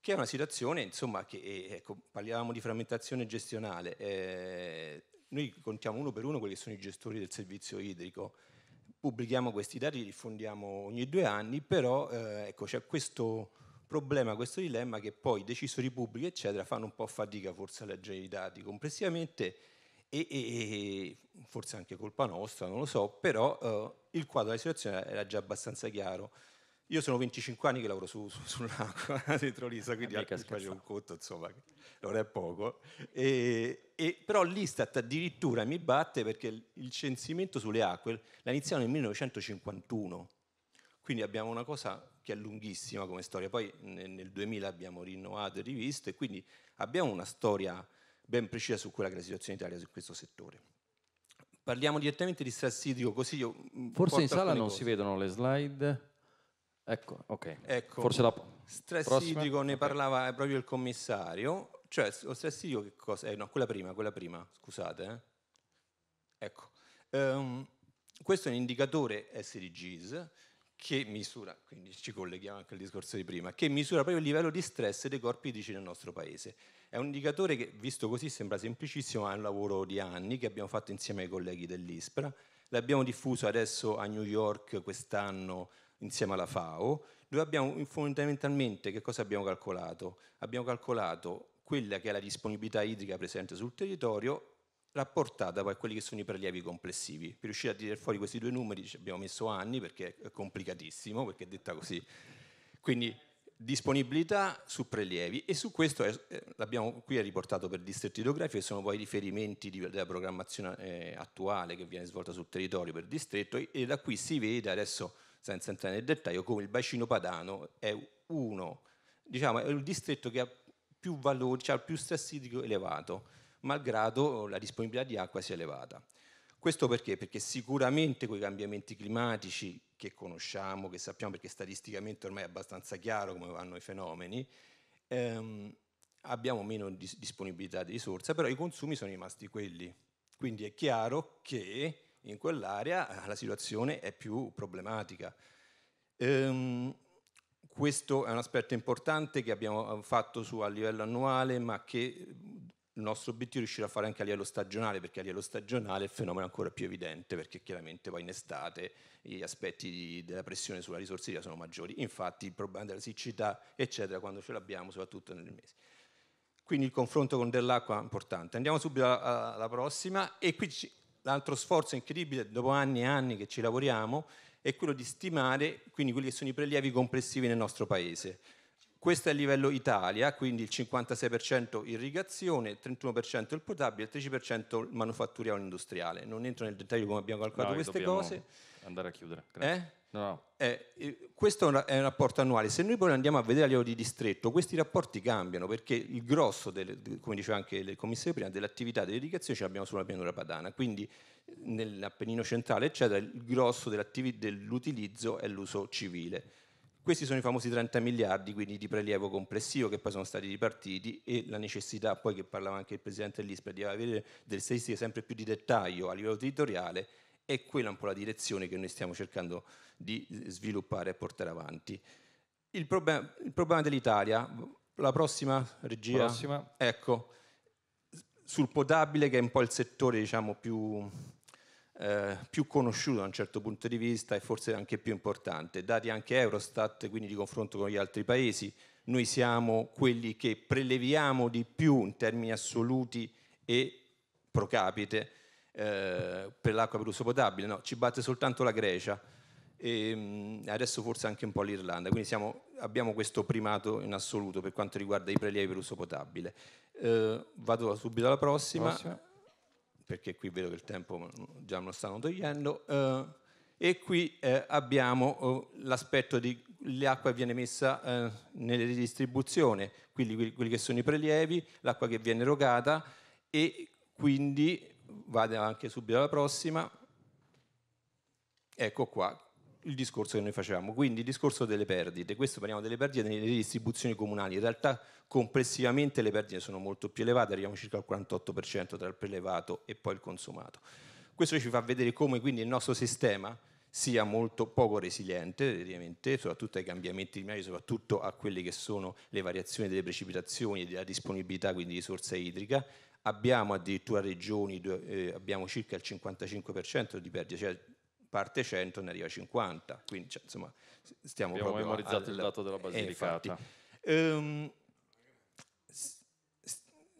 che è una situazione, insomma, che eh, ecco, parliamo di frammentazione gestionale, eh, noi contiamo uno per uno quelli che sono i gestori del servizio idrico, pubblichiamo questi dati, li diffondiamo ogni due anni, però eh, ecco, c'è questo problema, questo dilemma che poi decisori pubblici, eccetera, fanno un po' fatica forse a leggere i dati complessivamente e, e, forse anche colpa nostra, non lo so, però eh, il quadro della situazione era già abbastanza chiaro. Io sono 25 anni che lavoro su, su, sull'acqua dentro l'Isa, eh, quindi anche faccio un conto, insomma, non è poco. E, e, però l'Istat addirittura mi batte perché il censimento sulle acque la iniziano nel 1951, quindi abbiamo una cosa che è lunghissima come storia. Poi nel 2000 abbiamo rinnovato e rivisto e quindi abbiamo una storia ben precisa su quella che è la situazione in Italia su questo settore. Parliamo direttamente di stress idrico, così io... Mm, Forse in sala non cose. si vedono le slide. Ecco, ok. Ecco, Forse la stress prossima? idrico ne okay. parlava eh, proprio il commissario, cioè lo stress idrico che cosa? Eh no, quella prima, quella prima, scusate. Eh. Ecco. Um, questo è un indicatore SDGs che misura, quindi ci colleghiamo anche al discorso di prima, che misura proprio il livello di stress dei corpi idrici nel nostro paese. È un indicatore che, visto così, sembra semplicissimo, ma è un lavoro di anni che abbiamo fatto insieme ai colleghi dell'ISPRA. L'abbiamo diffuso adesso a New York quest'anno insieme alla FAO, dove abbiamo fondamentalmente che cosa abbiamo calcolato? Abbiamo calcolato quella che è la disponibilità idrica presente sul territorio rapportata poi a quelli che sono i prelievi complessivi. Per riuscire a tirare fuori questi due numeri ci abbiamo messo anni perché è complicatissimo, perché è detta così. Quindi disponibilità su prelievi e su questo è, eh, l'abbiamo qui è riportato per distretti idrografici, che sono poi i riferimenti di, della programmazione eh, attuale che viene svolta sul territorio per distretto e, e da qui si vede adesso senza entrare nel dettaglio come il bacino padano è uno, diciamo, è il distretto che ha più valore, cioè ha più stress idrico elevato malgrado la disponibilità di acqua sia elevata. Questo perché? Perché sicuramente con i cambiamenti climatici che conosciamo, che sappiamo perché statisticamente ormai è abbastanza chiaro come vanno i fenomeni, ehm, abbiamo meno dis- disponibilità di risorse, però i consumi sono rimasti quelli. Quindi è chiaro che in quell'area eh, la situazione è più problematica. Ehm, questo è un aspetto importante che abbiamo eh, fatto su, a livello annuale, ma che il nostro obiettivo è riuscire a fare anche a livello stagionale, perché a livello stagionale il fenomeno è ancora più evidente, perché chiaramente poi in estate gli aspetti di, della pressione sulla risorseria sono maggiori, infatti il problema della siccità, eccetera, quando ce l'abbiamo, soprattutto nel mese. Quindi il confronto con dell'acqua è importante. Andiamo subito alla, prossima e qui ci, l'altro sforzo incredibile, dopo anni e anni che ci lavoriamo, è quello di stimare quindi quelli che sono i prelievi complessivi nel nostro paese questo è il livello Italia, quindi il 56% irrigazione, il 31% il potabile, il 13% manufatturiero industriale. Non entro nel dettaglio come abbiamo calcolato no, queste cose. Andare a chiudere. Eh? No, no. Eh, eh questo è un rapporto annuale. Se noi poi andiamo a vedere a livello di distretto, questi rapporti cambiano perché il grosso, del, come diceva anche il commissario prima, dell'attività dell'irrigazione ce l'abbiamo sulla pianura padana. Quindi nell'Appennino centrale, eccetera, il grosso dell'utilizzo è l'uso civile questi sono i famosi 30 miliardi quindi di prelievo complessivo che poi sono stati ripartiti e la necessità, poi che parlava anche il presidente dell'ISPRA, di avere delle statistiche sempre più di dettaglio a livello territoriale è quella un po' la direzione che noi stiamo cercando di sviluppare e portare avanti. Il, problem- il problema dell'Italia, la prossima regia, prossima. ecco, sul potabile che è un po' il settore diciamo più eh, più conosciuto da un certo punto di vista e forse anche più importante. Dati anche Eurostat, quindi di confronto con gli altri paesi, noi siamo quelli che preleviamo di più in termini assoluti e pro capite eh, per l'acqua per uso potabile, no, ci batte soltanto la Grecia e mm, adesso forse anche un po' l'Irlanda, quindi siamo, abbiamo questo primato in assoluto per quanto riguarda i prelievi per uso potabile. Eh, vado subito alla prossima. prossima perché qui vedo che il tempo già me lo stanno togliendo, eh, e qui eh, abbiamo eh, l'aspetto di l'acqua che viene messa eh, nelle ridistribuzioni, quelli, quelli, che sono i prelievi, l'acqua che viene erogata e quindi, vado anche subito alla prossima, ecco qua, il discorso che noi facevamo, quindi il discorso delle perdite, questo parliamo delle perdite nelle distribuzioni comunali, in realtà complessivamente le perdite sono molto più elevate, arriviamo circa al 48% tra il prelevato e poi il consumato. Questo ci fa vedere come quindi il nostro sistema sia molto poco resiliente, soprattutto ai cambiamenti climatici, soprattutto a quelle che sono le variazioni delle precipitazioni e della disponibilità quindi di risorsa idrica. Abbiamo addirittura regioni, eh, abbiamo circa il 55% di perdite, cioè parte 100 ne arriva 50, quindi cioè, insomma stiamo Abbiamo memorizzato al, il dato della Basilicata. Eh, um,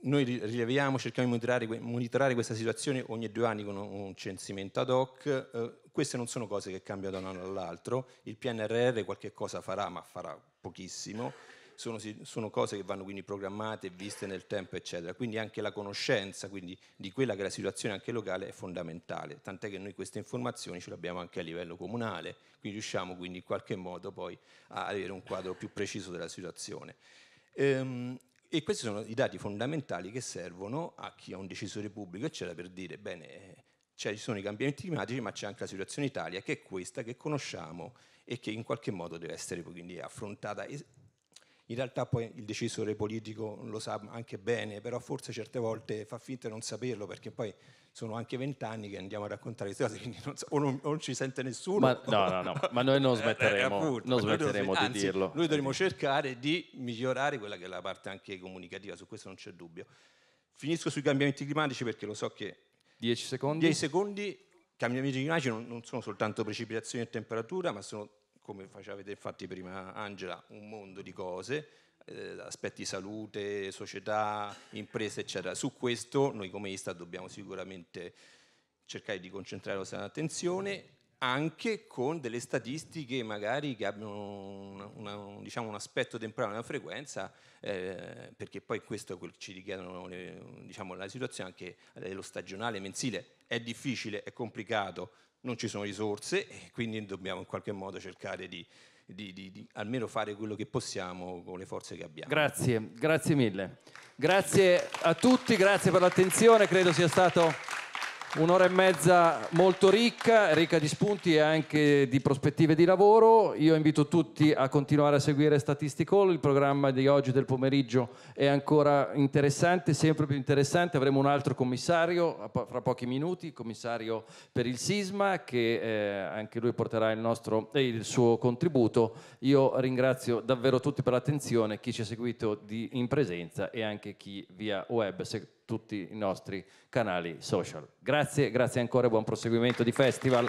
noi rileviamo, cerchiamo di monitorare, monitorare, questa situazione ogni due anni con un censimento ad hoc. Eh, queste non sono cose che cambiano da un anno all'altro. Il PNRR qualche cosa farà, ma farà pochissimo sono, sono, cose che vanno quindi programmate, viste nel tempo, eccetera. Quindi anche la conoscenza quindi, di quella che è la situazione anche locale è fondamentale, tant'è che noi queste informazioni ce le abbiamo anche a livello comunale, quindi riusciamo quindi in qualche modo poi a avere un quadro più preciso della situazione. Ehm, e questi sono i dati fondamentali che servono a chi è un decisore pubblico, eccetera, per dire, bene, cioè, ci sono i cambiamenti climatici, ma c'è anche la situazione Italia, che è questa che conosciamo e che in qualche modo deve essere quindi affrontata in realtà poi il decisore politico lo sa anche bene, però forse certe volte fa finta di non saperlo perché poi sono anche vent'anni che andiamo a raccontare queste cose, quindi non so, o, non, o, non, ci sente nessuno. Ma, no, no, no, ma noi non eh, smetteremo, eh, appunto, non smetteremo noi, di dirlo. Noi dovremo cercare di migliorare quella che è la parte anche comunicativa, su questo non c'è dubbio. Finisco sui cambiamenti climatici perché lo so che... Dieci secondi? Dieci secondi, cambiamenti climatici non, non sono soltanto precipitazioni e temperatura, ma sono come faceva vedere infatti prima Angela, un mondo di cose, eh, aspetti salute, società, imprese, eccetera. Su questo noi come ISTA dobbiamo sicuramente cercare di concentrare la nostra attenzione anche con delle statistiche magari che abbiano una, una, un, diciamo, un aspetto temporale, una frequenza, eh, perché poi questo è quello che ci richiedono diciamo, la situazione anche dello eh, stagionale mensile. È difficile, è complicato, non ci sono risorse e quindi dobbiamo in qualche modo cercare di, di, di, di, almeno fare quello che possiamo con le forze che abbiamo. Grazie, grazie mille. Grazie a tutti, grazie per l'attenzione, credo sia stato Un'ora e mezza molto ricca, ricca di spunti e anche di prospettive di lavoro. Io invito tutti a continuare a seguire Statistical, il programma di oggi del pomeriggio è ancora interessante, sempre più interessante. Avremo un altro commissario fra pochi minuti, il commissario per il sisma, che eh, anche lui porterà il, nostro, eh, il, suo contributo. Io ringrazio davvero tutti per l'attenzione, chi ci ha seguito di, in presenza e anche chi via web. Se tutti i nostri canali social. Grazie, grazie ancora e buon proseguimento di festival.